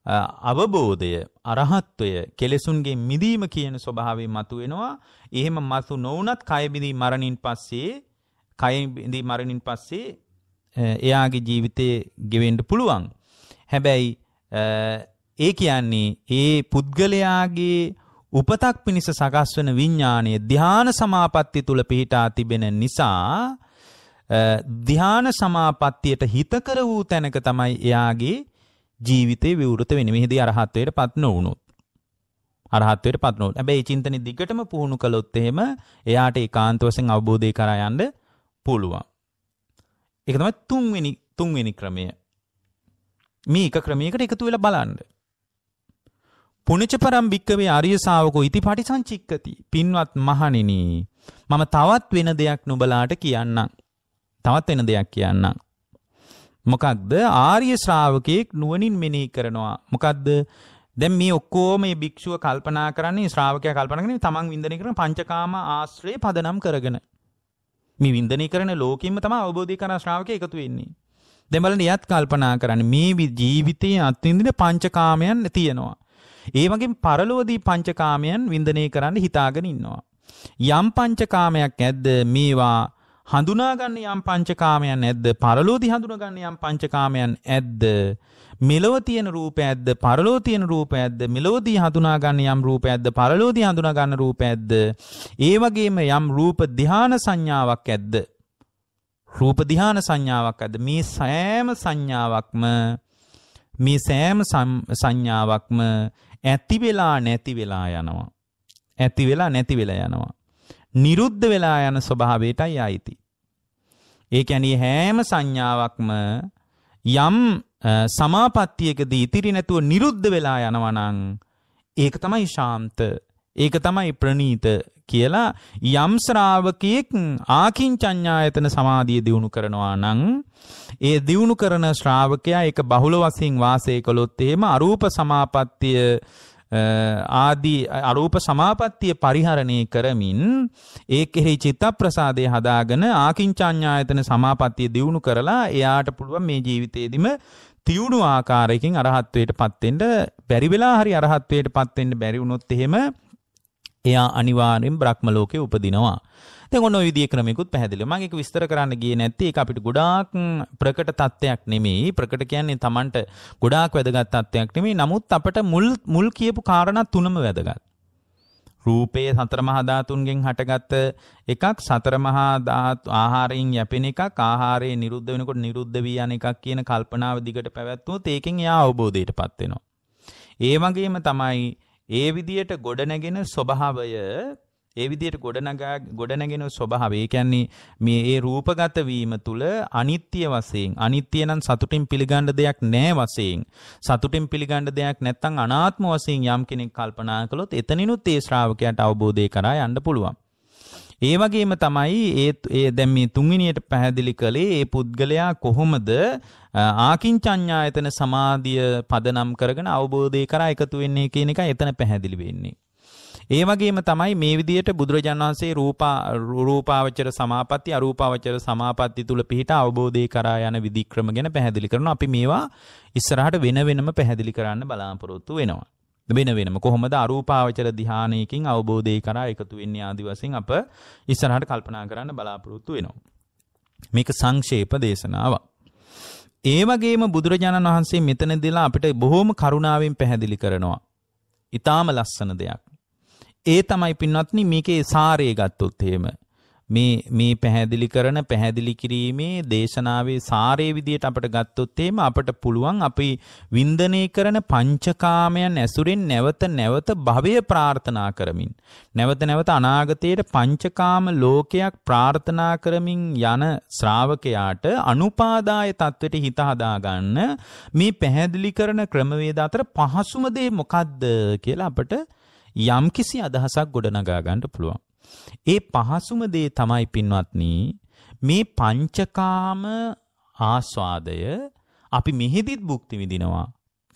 අවබෝධය අරහත්වය කෙලෙසුන්ගේ මිදීම කියන ස්වභාවේ මතුවෙනවා එහෙම මතු නොවනත් කයබිදී මරණින් පස්සේ කයබිදී මරණින් පස්සේ එයාගේ ජීවිතේ ගෙවෙන්ඩ පුළුවන්. හැබැයි ඒ කියන්නේ ඒ පුද්ගලයාගේ උපතක් පිණිස සකස් වන විඤ්ඥානය ධ්‍යාන සමාපත්ති තුළ පිහිටා තිබෙන නිසා ධ්‍යාන සමාපත්තියට හිතකර වූ තැනක තමයි එයාගේ ජීවිතේ විවෘත වෙන මෙහිදී අරහත්වයට පත් නොවුණොත්. අරහත්වයට පත් නොවුණොත්. හැබැයි චින්තනෙ දිගටම පුහුණු කළොත් එහෙම එයාට ඒකාන්ත වශයෙන් අවබෝධය කරා යන්න පුළුවන්. ඒක තමයි තුන්වෙනි තුන්වෙනි ක්‍රමය. මේ එක ක්‍රමයකට එකතු වෙලා බලන්න. පුණිච පරම් භික්කවේ ආර්ය ශාවකෝ ඉති පටිසංචික්කති. පින්වත් මහණෙනි, මම තවත් වෙන දෙයක් නුඹලාට කියන්නම්. තවත් වෙන දෙයක් කියන්නම්. මොකක්ද ආර්ය ශ්‍රාවකයෙක් නුවණින් මෙනෙහි කරනවා. මොකක්ද? දැන් මේ ඔක්කොම මේ භික්ෂුව කල්පනා කරන්නේ ශ්‍රාවකයා කල්පනා කරන්නේ තමන් වින්දනය කරන පංචකාම ආශ්‍රය පදනම් කරගෙන. මේ වින්දනය කරන ලෝකෙින්ම තමයි අවබෝධය කරන ශ්‍රාවකයා එකතු වෙන්නේ. දැන් බලන්න එයත් කල්පනා කරන්නේ මේ ජීවිතයේ අත්විඳින පංචකාමයන් තියෙනවා. ඒ වගේම පරලෝදී පංචකාමයන් වින්දනය කරන්න හිතාගෙන ඉන්නවා. යම් පංචකාමයක් ඇද්ද මේවා හඳුනාගන්න යම් පංචකාමයන් ඇද්ද පරලෝති හඳුනගන්න යම් පංචකාමයන් ඇද්ද මෙලොව තියෙන රූප ඇද්ද පරලෝ තියෙන රූප ඇද්ද මෙලෝදී හඳුනාගන්න යම් රූප ඇද්ද පරලෝදී හඳුනාගන්න රූප ඇද්ද ඒ වගේම යම් රූප ධාන සංඥාවක් ඇද්ද රූප ධාන සංඥාවක් ඇද්ද මේ සෑම සංඥාවක්ම මේ සෑම සංඥාවක්ම ඇති වෙලා නැති වෙලා යනවා ඇති වෙලා නැති වෙලා යනවා. නිරුද්ධ වෙලා යන ස්වභාවයටයි ආйти. ඒ කියන්නේ හැම සංඥාවක්ම යම් සමාපත්තියකදී ඉතිරි නැතුව නිරුද්ධ වෙලා යනවා නම් ඒක තමයි ශාන්ත ඒක තමයි ප්‍රණීත කියලා යම් ශ්‍රාවකයෙක් ආකින්චඤ්ඤායතන සමාධිය දිනු කරනවා නම් ඒ දිනු කරන ශ්‍රාවකයා ඒක බහුල වශයෙන් වාසය කළොත් එහෙම අරූප සමාපත්තිය ආදී අරූප සමාපත්තිය පරිහරණය කරමින් ඒ කෙරෙහි චිත්ත ප්‍රසාදය හදාගෙන ආකින්චඤ්ඤායතන සමාපත්තිය දියුණු කරලා එයාට පුළුවන් මේ ජීවිතේදිම තියුණු ආකාරයකින් අරහත්ත්වයට පත් වෙන්න බැරි වෙලා හරි අරහත්ත්වයට පත් වෙන්න බැරි වුණොත් එහෙම එයා අනිවාර්යෙන් බ්‍රහ්ම ලෝකේ උපදිනවා. දැන් ඔන්න ඔය විදිය ක්‍රමිකුත් පැහැදිලිව මම ඒක විස්තර කරන්න ගියේ නැති ඒක අපිට ගොඩාක් ප්‍රකට තත්ත්වයක් නෙමෙයි ප්‍රකට කියන්නේ Tamanට ගොඩාක් වැදගත් තත්ත්වයක් නෙමෙයි නමුත් අපට මුල් මුල් කියපු කාරණා තුනම වැදගත් රූපයේ සතර මහා ධාතුන්ගෙන් හටගත් එකක් සතර මහා ධාතු ආහාරයෙන් යැපෙන එකක් ආහාරයේ නිරුද්ධ වෙනකොට නිරුද්ධ වී යන එකක් කියන කල්පනාව දිගට පැවැත්වුවොත් ඒකෙන් එයා අවබෝධයටපත් වෙනවා ඒ වගේම තමයි ඒ විදියට ගොඩනැගෙන ස්වභාවය ඒ විදිහට ගොඩනගා ගොඩනගෙන ස්වභාවය කියන්නේ මේ ඒ රූපගත වීම තුළ අනිත්‍ය වශයෙන් අනිත්‍ය නම් සතුටින් පිළිගන්න දෙයක් නැහැ වශයෙන් සතුටින් පිළිගන්න දෙයක් නැත්නම් අනාත්ම වශයෙන් යම් කෙනෙක් කල්පනා කළොත් එතනිනුත් ඒ ශ්‍රාවකයාට අවබෝධය කරා යන්න පුළුවන්. ඒ වගේම තමයි ඒ ඒ දැන් මේ තුන්වෙනියට පැහැදිලි කළේ ඒ පුද්ගලයා කොහොමද ආකින්චඤ්ඤායතන සමාධිය පදනම් කරගෙන අවබෝධය කරා එකතු වෙන්නේ කියන එක එතන පැහැදිලි වෙන්නේ. ඒ වගේම තමයි මේ විදිහට බුදුරජාණන් වහන්සේ රූපා රූපාවචර සමාපatti අරූපාවචර සමාපatti තුල පිහිට අවබෝධය කරා යන විධික්‍රම ගැන පැහැදිලි කරනවා. අපි මේවා ඉස්සරහට වෙන වෙනම පැහැදිලි කරන්න බලාපොරොත්තු වෙනවා. වෙන වෙනම කොහොමද අරූපාවචර ධානයකින් අවබෝධය කරා එකතු වෙන්නේ ආදි වශයෙන් අප ඉස්සරහට කල්පනා කරන්න බලාපොරොත්තු වෙනවා. මේක සංක්ෂේප දේශනාවක්. ඒ වගේම බුදුරජාණන් වහන්සේ මෙතනදීලා අපිට බොහොම කරුණාවෙන් පැහැදිලි කරනවා. ඊටාම ලස්සන දෙයක්. ඒ තමයි පින්වත්නි මේකේ සාරය ගත්තොත් එහෙම මේ මේ පැහැදිලි කරන පැහැදිලි කිරීමේ දේශනාවේ සාරය විදියට අපට ගත්තොත් එහෙම අපට පුළුවන් අපි වින්දනය කරන පංචකාමයන් ඇසුරෙන් නැවත නැවත භවය ප්‍රාර්ථනා කරමින් නැවත නැවත අනාගතයේ පංචකාම ලෝකයක් ප්‍රාර්ථනා කරමින් යන ශ්‍රාවකයාට අනුපාදාය தത്വෙට හිත හදාගන්න මේ පැහැදිලි කරන ක්‍රමවේද අතර පහසුම දේ මොකද්ද කියලා අපට යම්කිසි අදහසක් ගොඩනගා ගන්න පුළුවන්. ඒ පහසුම දේ තමයි පින්වත්නි මේ පංචකාම ආස්වාදය අපි මෙහිදිත් භුක්ති විඳිනවා.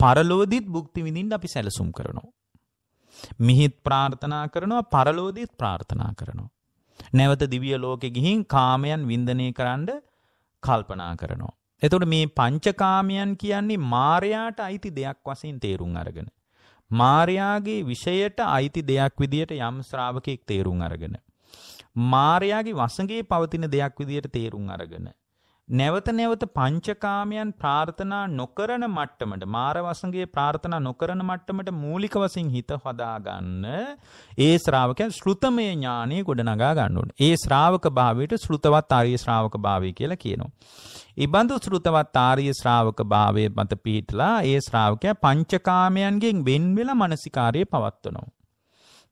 පරලෝදිත් භුක්ති විඳින්න අපි සැලසුම් කරනවා. මිහිත් ප්‍රාර්ථනා කරනවා පරලෝදිත් ප්‍රාර්ථනා කරනවා. නැවත දිවිය ලෝකෙ ගිහින් කාමයන් වින්දනය කරන්න කල්පනා කරනවා. එතකොට මේ පංචකාමයන් කියන්නේ මායයාට අයිති දෙයක් වශයෙන් තේරුම් අරගෙන මාර්යාගේ විෂයට අයිති දෙයක් විදියට යම් ශ්‍රාවකෙක් තේරුම් අරගෙන. මාර්යාගේ වසගේ පවතින දෙයක් විදියට තේරුම් අරගෙන. නැවත නැවත පංචකාමයන් ප්‍රාර්ථනා නොකරන මට්ටමට මාර වසඟයේ ප්‍රාර්ථනා නොකරන මට්ටමට මූලික වශයෙන් හිත හදාගන්න ඒ ශ්‍රාවකයන් ශ්‍රුතමය ඥානෙ ගොඩනගා ගන්න ඕනේ. ඒ ශ්‍රාවක භාවයට ශ්‍රුතවත් ආර්ය ශ්‍රාවක භාවය කියලා කියනවා. ඉබඳු ශ්‍රුතවත් ආර්ය ශ්‍රාවක භාවයේ මත පිහිටලා ඒ ශ්‍රාවකයා පංචකාමයන්ගෙන් වෙන් වෙලා මානසිකාර්යය පවත්වනවා.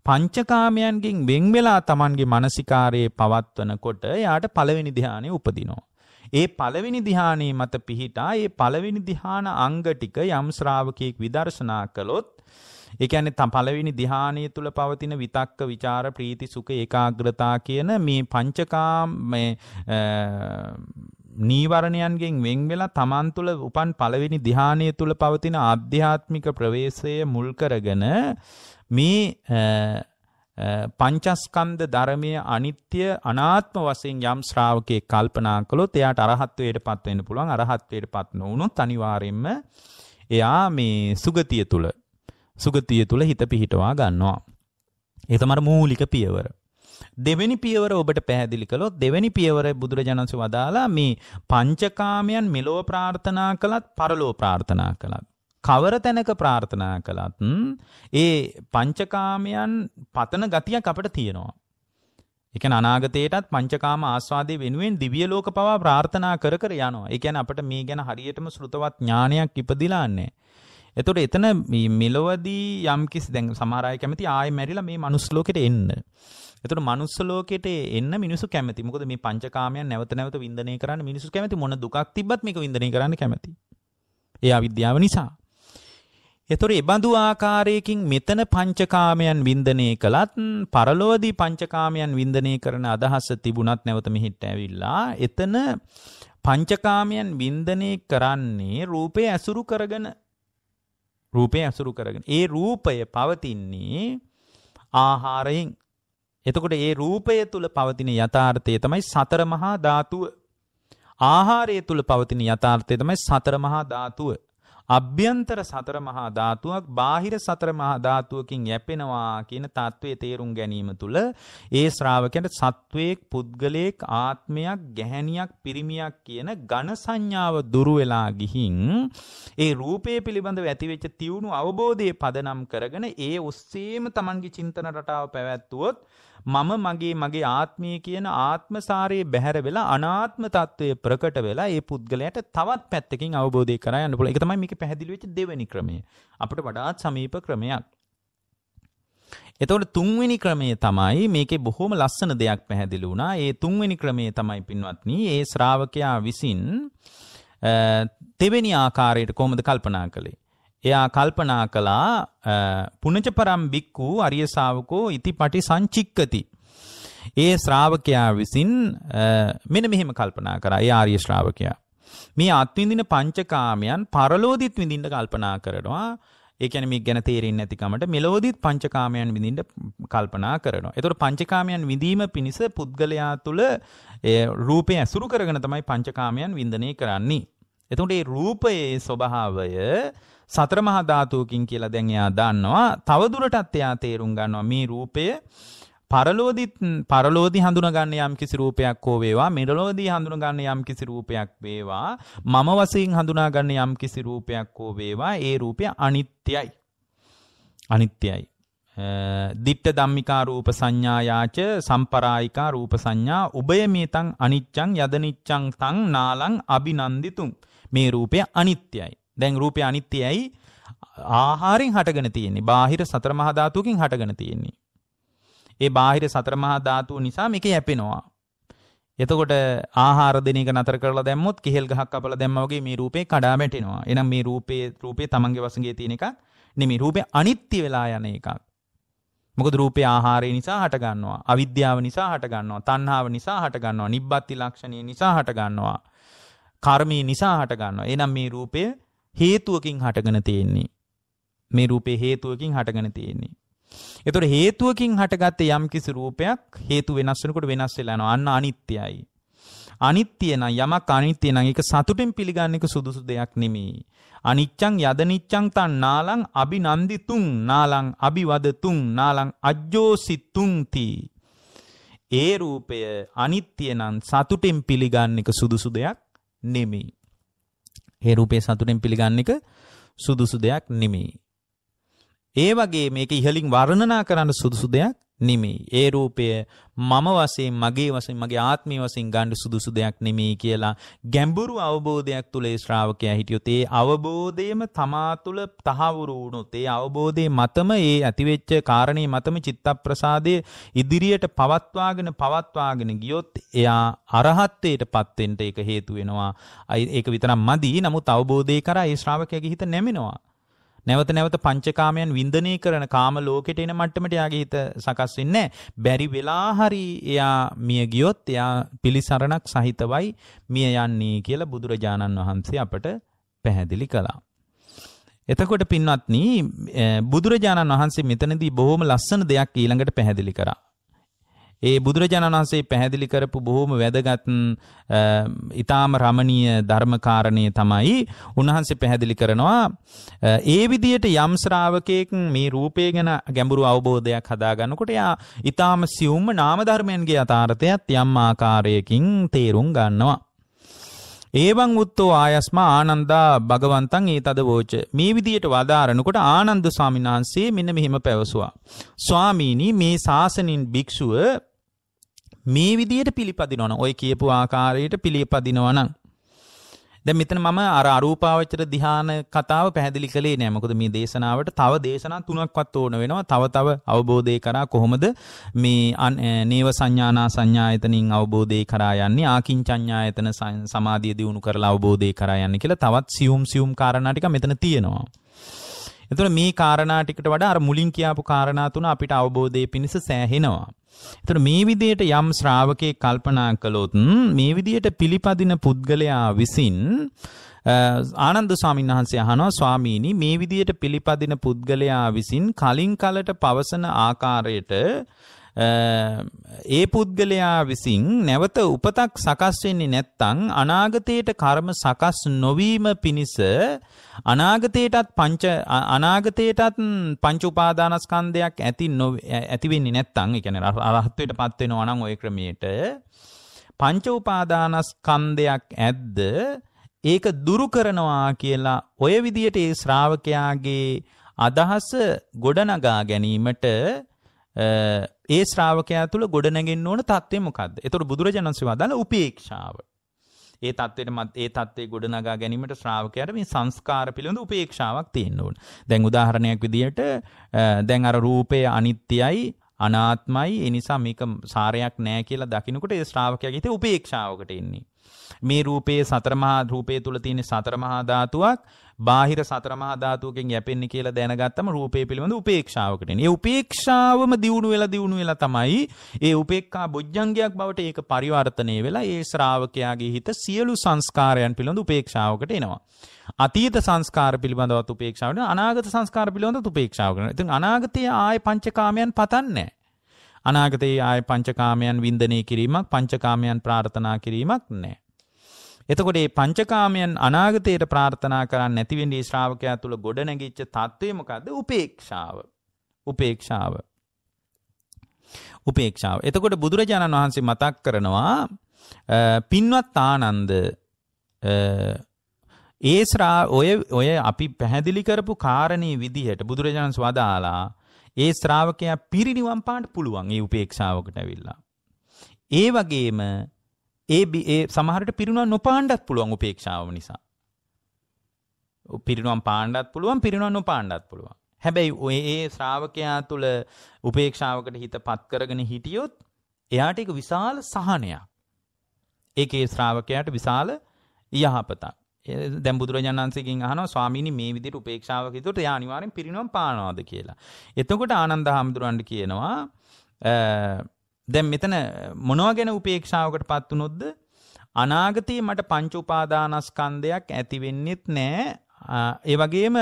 පංචකාමයන්ගෙන් වෙන් වෙලා Tamanගේ මානසිකාර්යය පවත්වනකොට එයාට පළවෙනි ධානය උපදිනවා. ඒ පළවෙනි ධ්‍යානයේ මත පිහිටා ඒ පළවෙනි ධ්‍යාන අංග ටික යම් ශ්‍රාවකෙක් විදර්ශනා කළොත් ඒ කියන්නේ තම පළවෙනි ධ්‍යානයේ තුල පවතින විතක්ක ਵਿਚාර ප්‍රීති සුඛ ඒකාග්‍රතා කියන මේ පංචකාම මේ නීවරණයන්ගෙන් වෙන් වෙලා තමන් තුළ උපන් පළවෙනි ධ්‍යානය තුළ පවතින ආධ්‍යාත්මික ප්‍රවේශය මුල් කරගෙන මේ පංචස්කන්ධ ධර්මයේ අනිත්‍ය අනාත්ම වශයෙන් යම් ශ්‍රාවකයෙක් කල්පනා කළොත් එයාට අරහත්ත්වයටපත් වෙන්න පුළුවන් අරහත්ත්වයටපත් නොවුනොත් අනිවාර්යෙන්ම එයා මේ සුගතිය තුල සුගතිය තුල හිත පිහිටවා ගන්නවා ඒ තමයි මූලික පියවර දෙවැනි පියවර ඔබට පැහැදිලි කළොත් දෙවැනි පියවර බුදුරජාණන්සේ වදාලා මේ පංචකාමයන් මෙලෝ ප්‍රාර්ථනා කළත් පරලෝ ප්‍රාර්ථනා කළත් කවර තැනක ප්‍රාර්ථනා කළත් ඒ පංචකාමයන් පතන ගතියක් අපට තියෙනවා. එක අනාගතයටත් පංචකාම ආස්වාදය වෙනුවෙන් දිවිය ලෝක පවා ප්‍රාර්ථනා කර කර යනවා. එකැන අපට මේ ගැන හරියටම සෘතවත් ඥානයක් ඉපදිලාන්නේ. එතොට එතන මිලොවදී යම්කිස් දැන් සමාරය කැමති ආය මැරිලා මේ මනුස්ලෝකට එන්න. එතට මනුස්සලෝකට එන්න මිනිසු කැමති මොකද මේ පංචකාමය නැවත නැවත විදනය කරන්න මිනිසු කැමති මොන දුක් තිබත් මේක විදනය කරන්න කැමති. ඒ අවිද්‍යාව නිසා. එතොර එබඳු ආකාරයකින් මෙතන පංචකාමයන් වින්දනය කළත් පරලෝදී පංචකාමයන් වින්දනය කරන අදහස තිබුණත් නැවත මෙහිට ඇවිල්ලා එතන පංචකාමයන් වින්දනය කරන්නේ රූපය ඇසුරු කරගෙන රූපය ඇසුරු කරගෙන ඒ රූපය පවතින්නේ ආහාරයෙන් එතකොට ඒ රූපය තුල පවතින යථාර්ථය තමයි සතර මහා ධාතුව ආහාරය තුල පවතින යථාර්ථය තමයි සතර මහා ධාතුව අභ්‍යන්තර සතර මහා ධාතුවක් බාහිර සතර මහා ධාතුවකින් යැපෙනවා කියන தત્ත්වයේ තේරුම් ගැනීම තුළ ඒ ශ්‍රාවකයන්ට සත්වයේක් පුද්ගලයෙක් ආත්මයක් ගැහැණියක් පිරිමියක් කියන ඝන සංඥාව දුරු වෙලා ගිහින් ඒ රූපය පිළිබඳව ඇතිවෙච්ච තියුණු අවබෝධයේ පදනම් කරගෙන ඒ ඔස්සේම Tamanගේ චින්තන රටාව පැවැත්වුවොත් මම මගේ මගේ ආත්මය කියන ආත්මසාරයේ බැහැර වෙලා අනාත්ම තත්ත්වය ප්‍රකට වෙලා ඒ පුද්ගලයාට තවත් පැත්තකින් අවබෝධය කර යන්න පුළුවන්. ඒක තමයි මේක පැහැදිලි වෙච්ච දෙවෙනි ක්‍රමය. අපිට වඩාත් සමීප ක්‍රමයක්. එතකොට තුන්වෙනි ක්‍රමය තමයි මේකේ බොහොම ලස්සන දෙයක් පැහැදිලි වුණා. ඒ තුන්වෙනි ක්‍රමය තමයි පින්වත්නි, ඒ ශ්‍රාවකයා විසින් තෙවෙනි ආකාරයට කොහොමද කල්පනා කළේ? එයා කල්පනා කළා පුනචපරම් බික්කු අරිය ශාවකෝ ඉතිපටි සංචික්කති. ඒ ශ්‍රාවකයා විසින් මෙන්න මෙහෙම කල්පනා කරා. ඒ ආර්ය ශ්‍රාවකයා. මේ අත්විඳින පංචකාමයන් පරලෝදිත් විඳින්න කල්පනා කරනවා. ඒ කියන්නේ මේ ගැන තේරෙන්නේ නැතිකමට මෙලෝදිත් පංචකාමයන් විඳින්න කල්පනා කරනවා. ඒතකොට පංචකාමයන් විඳීම පිණිස පුද්ගලයා තුළ රූපය ඇසුරු කරගෙන තමයි පංචකාමයන් වින්දනය කරන්නේ. එතකොට මේ රූපයේ ස්වභාවය සතර මහා ධාතුවකින් කියලා දැන් එයා දන්නවා. තවදුරටත් එයා තේරුම් ගන්නවා මේ රූපය පරලෝදි පරලෝදි හඳුනගන්න යම් කිසි රූපයක් හෝ වේවා මෙරලෝදී හඳුනගන්න යම් කිසි රූපයක් වේවා මම වශයෙන් හඳුනාගන්න යම් කිසි රූපයක් හෝ වේවා ඒ රූපය අනිත්‍යයි අනිත්‍යයි දිට්ඨ ධම්මිකා රූප සංඥායාච සම්පරායිකා රූප සංඥා උබය මේතං අනිච්චං යදනිච්චං තං නාලං අබිනන්දිතුම් මේ රූපය අනිත්‍යයි දැන් රූපය අනිත්‍ය ඇයි? ආහාරයෙන් හටගෙන තියෙන්නේ. බාහිර සතර මහා ධාතුකින් හටගෙන තියෙන්නේ. ඒ බාහිර සතර මහා ධාතුව නිසා මේක යැපෙනවා. එතකොට ආහාර දෙන එක නතර කරලා දැම්මොත් කිහෙල් ගහක් කපලා දැම්මා වගේ මේ රූපේ කඩා වැටෙනවා. එහෙනම් මේ රූපේ රූපේ තමන්ගේ වසඟේ තියෙන එකක් නෙමෙයි. රූපේ අනිත්‍ය වෙලා යන එකක්. මොකද රූපේ ආහාරය නිසා හට ගන්නවා. අවිද්‍යාව නිසා හට ගන්නවා. තණ්හාව නිසා හට ගන්නවා. නිබ්බත්ති ලක්ෂණය නිසා හට ගන්නවා. කර්මය නිසා හට ගන්නවා. එහෙනම් මේ රූපය හේතුවකින් හටගෙන තියෙන්නේ. මේ රූපේ හේතුවකින් හටගෙන තියෙන්නේ. එතකොට හේතුවකින් හටගත්තේ යම්කිසි රූපයක් හේතු වෙනස් වෙනකොට වෙනස් වෙලා යනවා. අන්න අනිත්‍යයි. අනිත්‍ය නම් යමක් අනිත්‍ය නම් ඒක සතුටින් පිළිගන්න එක සුදුසු දෙයක් නෙමෙයි. අනිච්චං යද නිච්චං තන් නාලං අබිනන්දි තුං නාලං අබිවද තුං නාලං අජ්ජෝසි තුං තී. ඒ රූපය අනිත්‍ය නම් සතුටින් පිළිගන්න එක සුදුසු දෙයක් නෙමෙයි. ඒ රූපේ සතුටෙන් පිළිගන්න එක සුදුසු දෙයක් නෙමෙයි. ඒ වගේ මේක ඉහලින් වර්ණනා කරන්න සුදුසු දෙයක් නෙමෙයි. ඒ රූපය මම වශයෙන් මගේ වශයෙන් මගේ ආත්මය වශයෙන් ගන්න සුදුසු දෙයක් නෙමෙයි කියලා ගැඹුරු අවබෝධයක් තුල ඒ ශ්‍රාවකයා හිටියොත් ඒ අවබෝධයම තමා තුල තහවුරු වුණොත් ඒ අවබෝධයේ මතම ඒ ඇතිවෙච්ච කාරණේ මතම චිත්තප්‍රසාදයේ ඉදිරියට පවත්වාගෙන පවත්වාගෙන ගියොත් එයා අරහත්ත්වයටපත් වෙන්න ඒක හේතු වෙනවා. ඒක විතරක් මදි. නමුත් අවබෝධය කරා ඒ ශ්‍රාවකයාගේ හිත නැමෙනවා. නැවත නැවත පංචකාමයන් වින්දනය කරන කාම ලෝකෙට එන මට්ටමට යාගේ හිත සකස් වෙන්නේ බැරි වෙලා හරි එයා මිය ගියොත් එයා පිළිසරණක් සහිතවයි මිය යන්නේ කියලා බුදුරජාණන් වහන්සේ අපට පැහැදිලි කළා. එතකොට පින්වත්නි බුදුරජාණන් වහන්සේ මෙතනදී බොහොම ලස්සන දෙයක් ඊළඟට පැහැදිලි කරා. ඒ බුදුරජාණන් වහන්සේ පැහැදිලි කරපු බොහොම වැදගත් ඊටාම රමණීය ධර්මකාරණේ තමයි උන්වහන්සේ පැහැදිලි කරනවා ඒ විදියට යම් ශ්‍රාවකයෙක් මේ රූපය ගැන ගැඹුරු අවබෝධයක් හදා ගන්නකොට එයා ඊටාම සියුම්ම නාම ධර්මයන්ගේ යථාර්ථයත් යම් ආකාරයකින් තේරුම් ගන්නවා ඒවං උත්තෝ ආයස්මා ආනන්දා භගවන්තං ඒ තද වෝච මේ විදියට වදාරනකොට ආනන්ද ස්වාමීන් වහන්සේ මෙන්න මෙහෙම පැවසුවා ස්වාමීනි මේ ශාසනින් භික්ෂුව මේ විදියට පිළිපදිනවන ඔය කියපු ආකාරයට පිළිපදිනවනම් දැන් මෙතන මම අර අරූපාවචර ධ්‍යාන කතාව පැහැදිලි කළේ නෑ මොකද මේ දේශනාවට තව දේශනා තුනක්වත් ඕන වෙනවා තව තව අවබෝධය කරා කොහොමද මේ නේව සංඥානා සංඥායතනින් අවබෝධය කරා යන්නේ ආකින්චඤ්ඤායතන සමාධිය දියුණු කරලා අවබෝධය කරා යන්නේ කියලා තවත් සියුම් සියුම් කාරණා ටික මෙතන තියෙනවා එතුට මේ කාරණාටිකට වඩ අර මුලින් කියාපු කාරණාතුන අපිට අවබෝධය පිණිස සෑහෙනවා. එතුට මේ විදියට යම් ශ්‍රාවකය කල්පනා කළොතුන් මේ විදියට පිළිපදින පුද්ගලයා විසින් ආනන්ද ස්වාමීන් වහන්සේ අහනවා ස්වාමීනි මේ විදියට පිළිපදින පුද්ගලයා විසින් කලින් කලට පවසන ආකාරයට ඒ පුද්ගලයා විසින් නැවත උපතක් සකස් වෙන්නේ නැත්නම් අනාගතයට කර්ම සකස් නොවීම පිණිස අනාගතයටත් පංච අනාගතයටත් පංච උපාදානස්කන්ධයක් ඇති ඇති වෙන්නේ නැත්නම් ඒ කියන්නේ අරහත්ත්වයටපත් වෙනවා නම් ওই ක්‍රමයට පංච උපාදානස්කන්ධයක් ඇද්ද ඒක දුරු කරනවා කියලා ඔය විදියට ඒ ශ්‍රාවකයාගේ අදහස ගොඩනගා ගැනීමට ඒ ශ්‍රාවකයා තුළ ගොඩනැගෙන් ඕන තත්වය මොකක්ද එතුට බුදුරජාණන්සේ වදාල උපේක්ෂාව ඒ තත්වයට ඒ තත්වේ ගොඩනගා ගැනීමට ශ්‍රාවකයට මේ සංස්කාර පිළිබඳ උපේක්ෂාවක් තියෙන්න ඕන දැන් උදාහරණයක් විදිහට දැන් අර රූපය අනිත්‍යයි අනාත්මයි එනිසා මේක සාරයක් නෑ කියලා දකිනකොට ඒ ශ්‍රාවකයා ගිතේ උපේක්ෂාවකට එන්නේ මේ රූපයේ සතර මහා රූපයේ තුල තියෙන සතර මහා ධාතුවක් බාහිර සතර මහා ධාතුවකින් යැපෙන්නේ කියලා දැනගත්තම රූපය පිළිබඳ උපේක්ෂාවකට එන්නේ. ඒ උපේක්ෂාවම දියුණු වෙලා දියුණු වෙලා තමයි ඒ උපේක්ඛා බොජ්ජංගයක් බවට ඒක පරිවර්තනය වෙලා ඒ ශ්‍රාවකයාගේ හිත සියලු සංස්කාරයන් පිළිබඳ උපේක්ෂාවකට එනවා. අතීත සංස්කාර පිළිබඳවත් උපේක්ෂාවකට අනාගත සංස්කාර පිළිබඳවත් උපේක්ෂාවකට. ඉතින් අනාගතයේ ආයේ පංචකාමයන් පතන්නේ අනාගතයේ ආය පංචකාමයන් වින්දනය කිරීමක් පංචකාමයන් ප්‍රාර්ථනා කිරීමක් නෑ. එතකොට මේ පංචකාමයන් අනාගතයට ප්‍රාර්ථනා කරන්නේ නැති වෙන්නේ ශ්‍රාවකයා තුල ගොඩනැගිච්ච தત્ත්වය මොකද්ද? උපේක්ෂාව. උපේක්ෂාව. උපේක්ෂාව. එතකොට බුදුරජාණන් වහන්සේ මතක් කරනවා පින්වත් ආනන්ද ඒ ශ්‍රා ඔය ඔය අපි පැහැදිලි කරපු කාරණේ විදිහට බුදුරජාණන් වදාලා ඒ ශ්‍රාවකයා පිරිණිවන් පාන්න පුළුවන් ඒ උපේක්ෂාවකට ඇවිල්ලා. ඒ වගේම ඒ ඒ සමහරට පිරුණුවන් නොපාණ්ඩත් පුළුවන් උපේක්ෂාව නිසා. පිරිනුවම් පාණ්ඩත් පුළුවන් පිරිනුවන් නොපාණ්ඩත් පුළුවන්. හැබැයි ඔය ඒ ශ්‍රාවකයා තුළ උපේක්ෂාවකට හිත පත් කරගෙන හිටියොත් එයාට ඒක විශාල සහනයක්. ඒකේ ශ්‍රාවකයාට විශාල යහපතක්. දැන් බුදුරජාණන් වහන්සේගෙන් අහනවා ස්වාමීනි මේ විදිහට උපේක්ෂාව කිව්වොත් එයා අනිවාර්යෙන් පිරිනුවම් පානවාද කියලා. එතකොට ආනන්ද හාමුදුරන්ට කියනවා දැන් මෙතන මොනවා ගැන උපේක්ෂාවකට පත් වුනොත්ද අනාගතයේ මට පංච උපාදානස්කන්ධයක් ඇති වෙන්නෙත් නෑ ඒ වගේම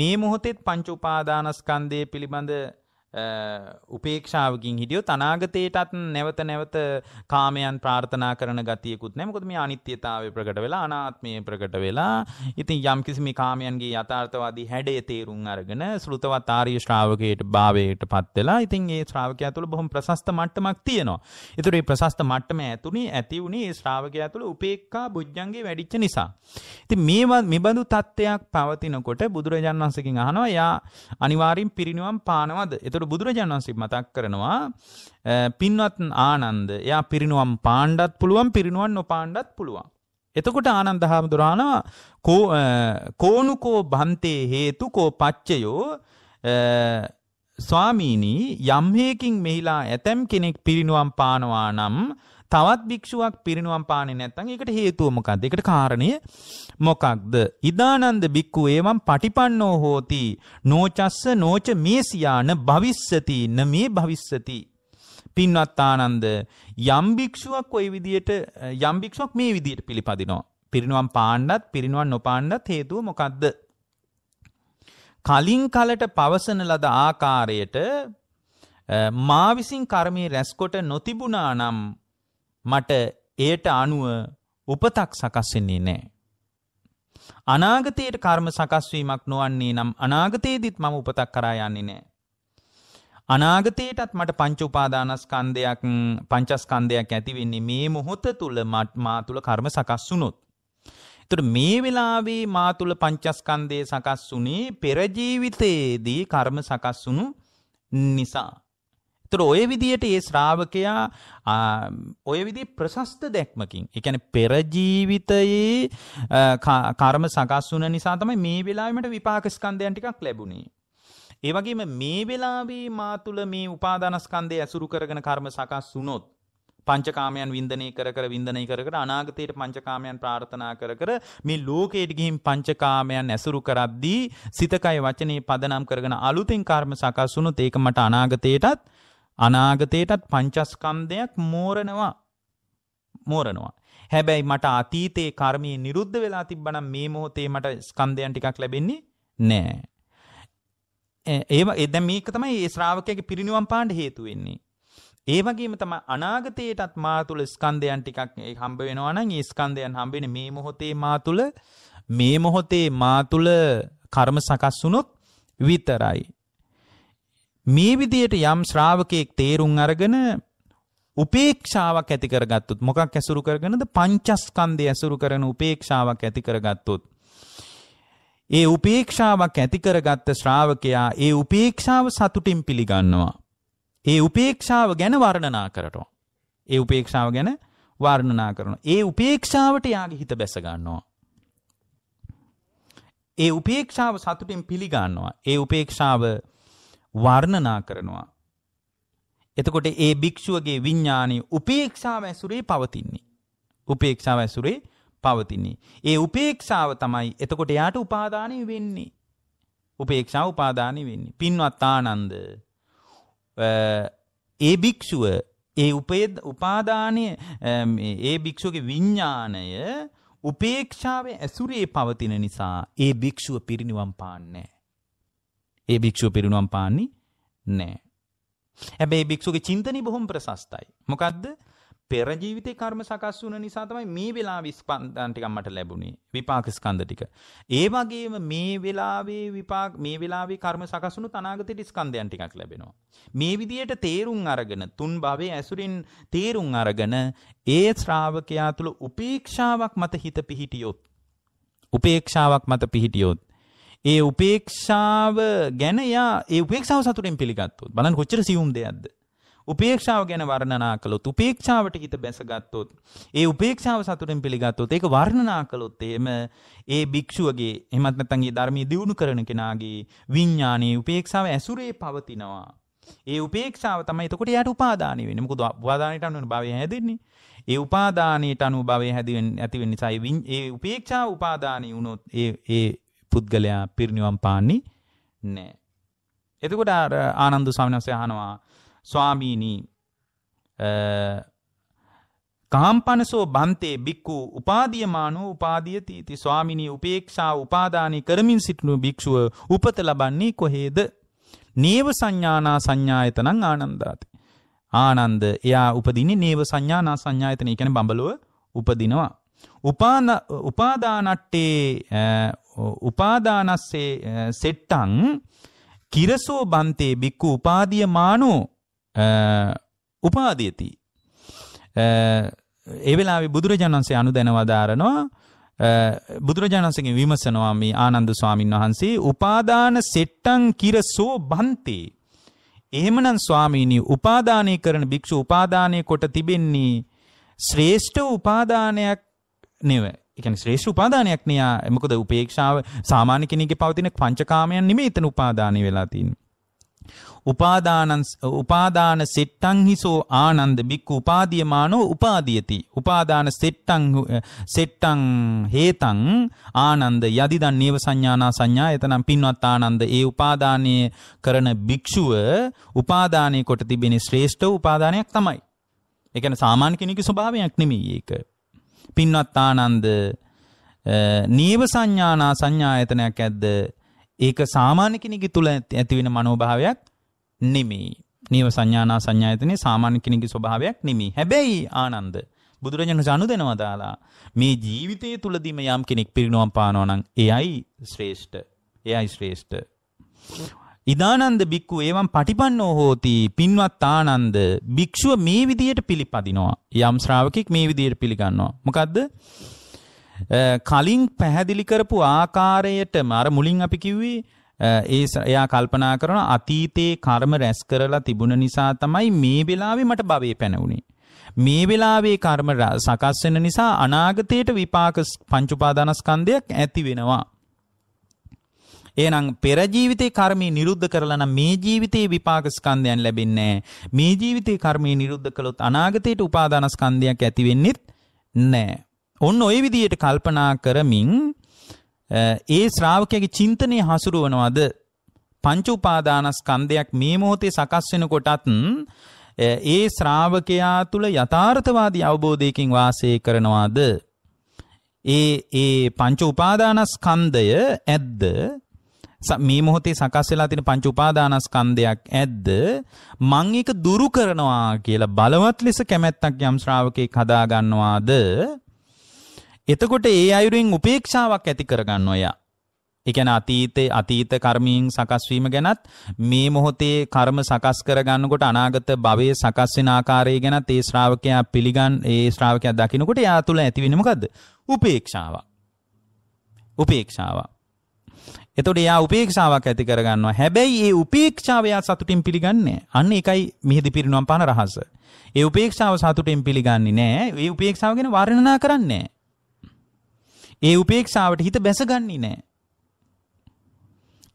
මේ මොහොතෙත් පංච උපාදානස්කන්ධය පිළිබඳ උපේක්ෂාවකින් හිටියෝ තනාගතයටත් නැවත නැවත කාමයන් ප්‍රාර්ථනා කරන ගතියකුත් නැමකොත් මේ අනිත්‍යතාව ප්‍රකට වෙලා අනාත්මය ප්‍රකට වෙලා ඉතින් යම් කිසිම කාමයන්ගේ යථාර්ථවාදී හැඩේ තේරුම් අරගෙන සෘතවත් ආර්ය ශ්‍රාවකයට භාවයට පත් වෙලා ඉතින් ඒ ශ්‍රාවකයා තුළ බොහොම ප්‍රශස්ත මට්ටමක් තියෙනවා. ඒතර මේ ප්‍රශස්ත මට්ටම ඇතුණේ ඇති වුණේ ඒ ශ්‍රාවකයා තුළ උපේක්ඛා බුද්ධංගේ වැඩිච්ච නිසා. ඉතින් මේවා මෙබඳු තත්ත්වයක් පවතිනකොට බුදුරජාන් වහන්සේකින් අහනවා යා අනිවාර්යෙන් පිරිණිවන් පානවද? ඒතර එතකොට බුදුරජාණන් වහන්සේ මතක් කරනවා පින්වත් ආනන්ද එයා පිරිනුවම් පාණ්ඩත් පුළුවන් පිරිනුවන් නොපාණ්ඩත් පුළුවන්. එතකොට ආනන්ද හාමුදුරානවා කෝනුකෝ බන්තේ හේතු කෝ පච්චයෝ ස්වාමීනී යම් හේකින් මෙහිලා ඇතැම් කෙනෙක් පිරිනුවම් පානවා නම් තවත් භික්ෂුවක් පිරිනුවම් පානේ නැත්නම් ඒකට හේතුව මොකක්ද? ඒකට කාරණය මොකක්ද? ඉදානන්ද බික්කු එවම් පටිපන්නෝ හෝති නෝචස්ස නෝච මේසියාන භවිස්සති න මේ භවිස්සති පින්වත් ආනන්ද යම් භික්ෂුවක් ওই විදියට යම් භික්ෂුවක් මේ විදියට පිළිපදිනවා. පිරිනුවම් පාන්නත් පිරිනුවම් නොපාන්නත් හේතුව මොකක්ද? කලින් කලට පවසන ලද ආකාරයට මා විසින් කර්මයේ රැස්කොට නොතිබුණා නම් මට එයට අනුව උපතක් සකස්වෙන්නේ නෑ. අනාගතයට කර්ම සකස්වීමක් නොවන්නේ නම් අනාගතයේදීත් මම උපතක් කරා යන්නේ නෑ. අනාගතයටත් මට පංච උපාදානස්කන්ධයක් පංචස්කන්ධයක් ඇතිවෙන්නේ මේ මොහොත තුළ මා තුළ කර්ම සකස් වුනොත්. තුට මේ වෙලාවේ මා තුළ පංචස්කන්දය සකස් වුනේ පෙරජීවිතයේදී කර්ම සකස් වුණු නිසා. තොර ඔය විදියට ඒ ශ්‍රාවකයා ඔය විදි ප්‍රශස්ත දැක්මකින් එකන පෙරජීවිතයේ කර්ම සකස් වන නිසා තමයි මේ වෙලාමට විපාකස්කන්ධයන් ටිකක් ලැබුණේ. ඒවගේම මේ වෙලාවී මාතුල මේ උපාදානස්කන්දය ඇසුරු කරගෙන කර්ම සකස් වුනොත් පංචකාමයන් වින්දනය කර කර වින්දනය කර කර අනාගතයට පංචකාමයන් ප්‍රාර්ථනා කර කර මේ ලෝකයට ගිහින් පංචකාමයන් ඇසුරු කරද්දී සිතකය වචනේ පදනම් කරගෙන අලුතෙන් කර්ම සකස් වුණොත් ඒක මට අනාගතයටත් අනාගතයටත් පංචස්කන්ධයක් මෝරනවා මෝරනවා. හැබැයි මට අතීතයේ කර්මයේ නිරුද්ධ වෙලා තිබ්බනම් මේ මොහොතේ මට ස්කන්ධයන් ටිකක් ලැබෙන්නේ නෑ. ඒ එද මේක තමයි ඒ ශ්‍රාවකයගේ පිරිනිවන් පාණ්ඩ හේතු වෙන්නේ. ඒ වගේම තම අනාගතයටත් මා තුළ ස්කන්ධයන් ටිකක් හම්බ වෙනවා නම් ඒ ස්කන්ධයන් හම්බෙන්නේ මේ මොහොතේ මා තුළ මේ මොහොතේ මා තුළ කර්ම සකස් වුණොත් විතරයි. මේ විදියට යම් ශ්‍රාවකයෙක් තේරුම් අරගෙන උපේක්ෂාවක් ඇති කරගත්තොත් මොකක් ඇසුරු කරගෙනද පංචස්කන්ධය ඇසුරු කරන උපේක්ෂාවක් ඇති කරගත්තොත් ඒ උපේක්ෂාවක් ඇති කරගත්ත ශ්‍රාවකයා ඒ උපේක්ෂාව සතුටින් පිළිගන්නවා ඒ උපේක්ෂාව ගැන වර්ණනා කරනවා ඒ උපේක්ෂාව ගැන වර්ණනා කරනවා ඒ උපේක්ෂාවට යාගේ හිත බැස ගන්නවා ඒ උපේක්ෂාව සතුටින් පිළිගන්නවා ඒ උපේක්ෂාව වර්ණනා කරනවා. එතකොට ඒ භික්ෂුවගේ විඤ්ඥානය උපේක්ෂාව ඇසුරේ පවතින්නේ. උපේක්ෂාව ඇසුරේ පවතින්නේ. ඒ උපේක්ෂාව තමයි එතකොට යාට උපාදානය වෙන්නේ. උපේක්ෂාව උපාදානය වෙන්නේ. පින්වත් ආනන්ද ඒ භික්ෂුව ඒ උපේද උපාදානය ඒ භික්ෂුවගේ විඤ්ඥානය උපේක්ෂාව ඇසුරේ පවතින නිසා ඒ භික්ෂුව පිරිනිවම් පාන්නේ. ඒ භික්ෂුව පිරිනුවම් පාන්නේ නෑ. හැබැයි භික්ෂුවගේ චින්තනය බොහොම ප්‍රශස්තයි. මොකද්ද? පෙර ජීවිතේ කර්ම සකස් වුණ නිසා තමයි මේ වෙලාවේ ස්පන්දන ටිකක් මට ලැබුණේ විපාක ස්කන්ධ ටික. ඒ වගේම මේ වෙලාවේ විපාක මේ වෙලාවේ කර්ම සකස් වුණු තනාගතේ ස්කන්ධයන් ටිකක් ලැබෙනවා. මේ විදියට තේරුම් අරගෙන තුන් භවයේ ඇසුරින් තේරුම් අරගෙන ඒ ශ්‍රාවකයා තුළ උපේක්ෂාවක් මත හිත පිහිටියොත් උපේක්ෂාවක් මත පිහිටියොත් ඒ උපේක්ෂාව ගැන යා ඒ උපේක්ෂාව සතුටින් පිළිගත්තොත් බලන්න කොච්චර සියුම් දෙයක්ද උපේක්ෂාව ගැන වර්ණනා කළොත් උපේක්ෂාවට හිත බැසගත්තොත් ඒ උපේක්ෂාව සතුටින් පිළිගත්තොත් ඒක වර්ණනා කළොත් එහෙම ඒ භික්ෂුවගේ එහෙමත් නැත්නම් ඒ ධර්මයේ දියුණු කරන කෙනාගේ විඥානයේ උපේක්ෂාව ඇසුරේ පවතිනවා ඒ උපේක්ෂාව තමයි එතකොට එයාට උපාදානය වෙන්නේ මොකද උපාදානයට අනුව භවය හැදෙන්නේ ඒ උපාදානයට අනුව භවය හැදෙන්නේ ඇති වෙන නිසා ඒ උපේක්ෂාව උපාදානී වුණොත් ඒ ඒ පුද්ගලයා පිරිනිවම් පාන්නේ නෑ. එතකොට අර ආනන්ද ස්වාමිනස්ස අහනවා ස්වාමීනී කාම්පනසෝ බන්තේ බික්කු උපාදියමානෝ උපාදිය තීති ස්වාමිනී උපේක්ෂා උපාදානී කරමින් සිටිනු භික්ෂුව උපත ලබන්නේ කොහේද? නේව සංඥානා සංඥායතනං ආනන්දාති. ආනන්ද එයා උපදින්නේ නේව සංඥානා සංඥායතන. ඒ කියන්නේ බඹලොව උපදිනවා. උපාදානට්ටේ උපාදානස්සේ සෙට්ටං කිරසෝ බන්තේ බික්කු උපාදිය මානෝ උපාදියති. ඒ වෙලාවේ බුදුරජාණන් වහන්සේ අනුදැනවදාරනවා බුදුරජාණන්සේගෙන් විමසනවා මේ ආනන්ද ස්වාමීන් වහන්සේ උපාදාන සෙට්ටං කිරසෝ බන්තේ එහෙමනම් ස්වාමීනි උපාදානය කරන භික්ෂු උපාදානය කොට තිබෙන්නේ ශ්‍රේෂ්ඨ උපාදානයක් නෙවෙයි එකන ශ්‍රේෂ්ඨ උපාදානයක් නයා මොකද උපේක්ෂාව සාමාන්‍ය කෙනෙගේ පවතින පංචකාමයන් නෙමෙයි එතන උපාදානය වෙලා තියෙන්නේ. උපාදානං උපාදාන සෙට්ටං හිසෝ ආනන්ද බික්කු උපාදීයමානෝ උපාදීයති. උපාදාන සෙට්ටං සෙට්ටං හේතං ආනන්ද යදිදන් නේව සංඥානා සංඥා එතනම් පින්වත් ආනන්ද ඒ උපාදානයේ කරන භික්ෂුව උපාදානයේ කොට තිබෙන ශ්‍රේෂ්ඨ උපාදානයක් තමයි. ඒ කියන්නේ සාමාන්‍ය කෙනෙකුගේ ස්වභාවයක් නෙමෙයි ඒක. පින්වත් ආනන්ද නීව සංඥානා සංඥායතනයක් ඇද්ද? ඒක සාමාන්‍ය කෙනෙකුගේ තුල ඇතිවෙන මනෝභාවයක් නෙමෙයි. නීව සංඥානා සංඥායතනේ සාමාන්‍ය කෙනෙකුගේ ස්වභාවයක් නෙමෙයි. හැබැයි ආනන්ද බුදුරජාණන් වහන්සේ අනුදෙනවා දාලා මේ ජීවිතයේ තුලදීම යම් කෙනෙක් පිරිනවම් පානවා නම් එයයි ශ්‍රේෂ්ඨ. එයයි ශ්‍රේෂ්ඨ. ඉදානන්ද බික්කු ඒවම් පටිපන්නෝ හෝති පින්වත් ආනන්ද භික්ෂුව මේ විදියට පිළිපදිනවා. යම් ශ්‍රාවකෙක් මේ විදියට පිළිගන්නවා. මොකද්ද? කලින් පැහැදිලි කරපු ආකාරයටම අර මුලින් අපි කිව්වේ ඒ එයා කල්පනා කරන අතීතේ කර්ම රැස් කරලා තිබුණ නිසා තමයි මේ වෙලාවේ මට භවයේ පැනවුනේ. මේ වෙලාවේ කර්ම සකස් වෙන නිසා අනාගතයේට විපාක පංච උපාදානස්කන්ධයක් ඇති වෙනවා. එහෙනම් පෙර ජීවිතේ කර්මී නිරුද්ධ කරලා නම් මේ ජීවිතේ විපාක ස්කන්ධයන් ලැබෙන්නේ මේ ජීවිතේ කර්මී නිරුද්ධ කළොත් අනාගතයට උපාදාන ස්කන්ධයක් ඇති වෙන්නේ නැහැ. ඔන්න ওই විදිහට කල්පනා කරමින් ඒ ශ්‍රාවකයාගේ චින්තනය හසුරුවනවද පංච උපාදාන ස්කන්ධයක් මේ මොහොතේ සකස් වෙනකොටත් ඒ ශ්‍රාවකයා තුල යථාර්ථවාදී අවබෝධයකින් වාසය කරනවාද ඒ ඒ පංච උපාදානස්කන්ධය ඇද්ද මේ මොහොතේ සකස් වෙලා තියෙන පංච උපාදානස්කන්ධයක් ඇද්ද මං ඒක දුරු කරනවා කියලා බලවත් ලෙස කැමැත්තක් යම් ශ්‍රාවකෙක් හදා ගන්නවාද එතකොට ඒ අයුරින් උපේක්ෂාවක් ඇති කරගන්නවා එයා ඒ කියන්නේ අතීතේ අතීත කර්මයෙන් සකස් වීම ගැනත් මේ මොහොතේ කර්ම සකස් කරගන්නකොට අනාගත භවයේ සකස් වෙන ආකාරය ගැනත් ඒ ශ්‍රාවකයා පිළිගන් ඒ ශ්‍රාවකයා දකිනකොට එයා තුල ඇති වෙන්නේ මොකද්ද? උපේක්ෂාව. උපේක්ෂාව. එතකොට එයා උපේක්ෂාවක් ඇති කරගන්නවා. හැබැයි ඒ උපේක්ෂාව එයා සතුටින් පිළිගන්නේ අන්න ඒකයි මිහිදි පිරිනුවම් පාන රහස. ඒ උපේක්ෂාව සතුටින් පිළිගන්නේ නෑ. ඒ උපේක්ෂාව ගැන වර්ණනා කරන්නේ ඒ උපේක්ෂාවට හිත බැසගන්නේ නෑ.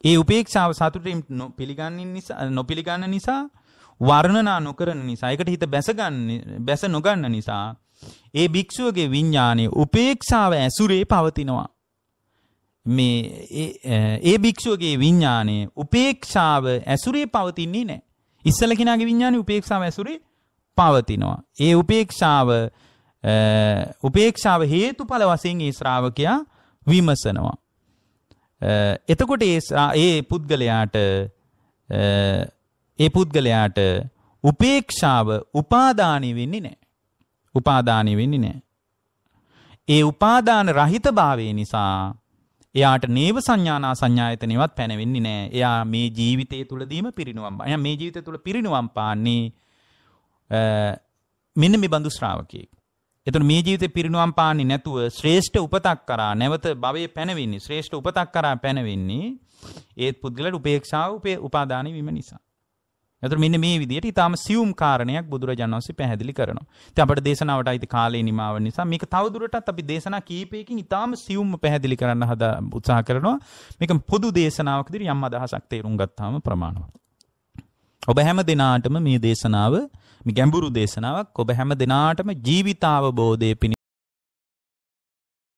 ඒ උපේක්ෂාව සතුටින් පිළිගන්නේ නිසා නොපිළිගන්න නිසා වර්ණනා නොකරන නිසා ඒකට හිත බැසගන්නේ බැස නොගන්න නිසා ඒ භික්ෂුවගේ විඥානයේ උපේක්ෂාව ඇසුරේ පවතිනවා. මේ ඒ භික්ෂුවගේ විඤ්ඥානය උපේක්ෂාව ඇසුරේ පවතින්නේ නෑ. ඉස්සල කෙනගේ විඤ්ඥාන උපේක්ෂාව ඇසුරේ පවතිනවා. ඒ උපේක්ෂාව උපේක්ෂාව හේතු පල වසයෙන් ඒ ශ්‍රාවකයා විමසනවා. එතකොට ඒ පුද්ගලයාට ඒ පුද්ගලයාට උපේක්ෂාව උපාධානය වෙන්නේ නෑ. උපාධානය වෙන්නේ නෑ. ඒ උපාධාන රහිත භාවය නිසා එයාට නේව සංඥානා සංඥායතනෙවත් පැනවෙන්නේ නෑ. එයා මේ ජීවිතය තුළදීම පිරිනුවම්. එයා මේ ජීවිතය තුළ පිරිනුවම් පාන්නේ මෙන්න මේ බඳු ශ්‍රාවකයෙක්. එතන මේ ජීවිතේ පිරිනුවම් පාන්නේ නැතුව ශ්‍රේෂ්ඨ උපතක් කරා නැවත භවයේ පැනවෙන්නේ ශ්‍රේෂ්ඨ උපතක් කරා පැනවෙන්නේ ඒත් පුද්ගලට උපේක්ෂාව උපාදාන වීම නිසා. ඇතර මෙන්න මේ විදියට ඉතාම සියුම් කාරණයක් බුදුරජාණන් වහන්සේ පැහැදිලි කරනවා. ඉතින් අපේ දේශනාවට අයිති කාලේ නිමාව නිසා මේක තවදුරටත් අපි දේශනා කීපයකින් ඉතාම සියුම්ව පැහැදිලි කරන්න හදා උත්සාහ කරනවා. මේක පොදු දේශනාවක් විදිහට යම් අදහසක් තේරුම් ගත්තාම ප්‍රමාණවත්. ඔබ හැම දිනාටම මේ දේශනාව, මේ ගැඹුරු දේශනාවක් ඔබ හැම දිනාටම ජීවිතාවබෝධයේ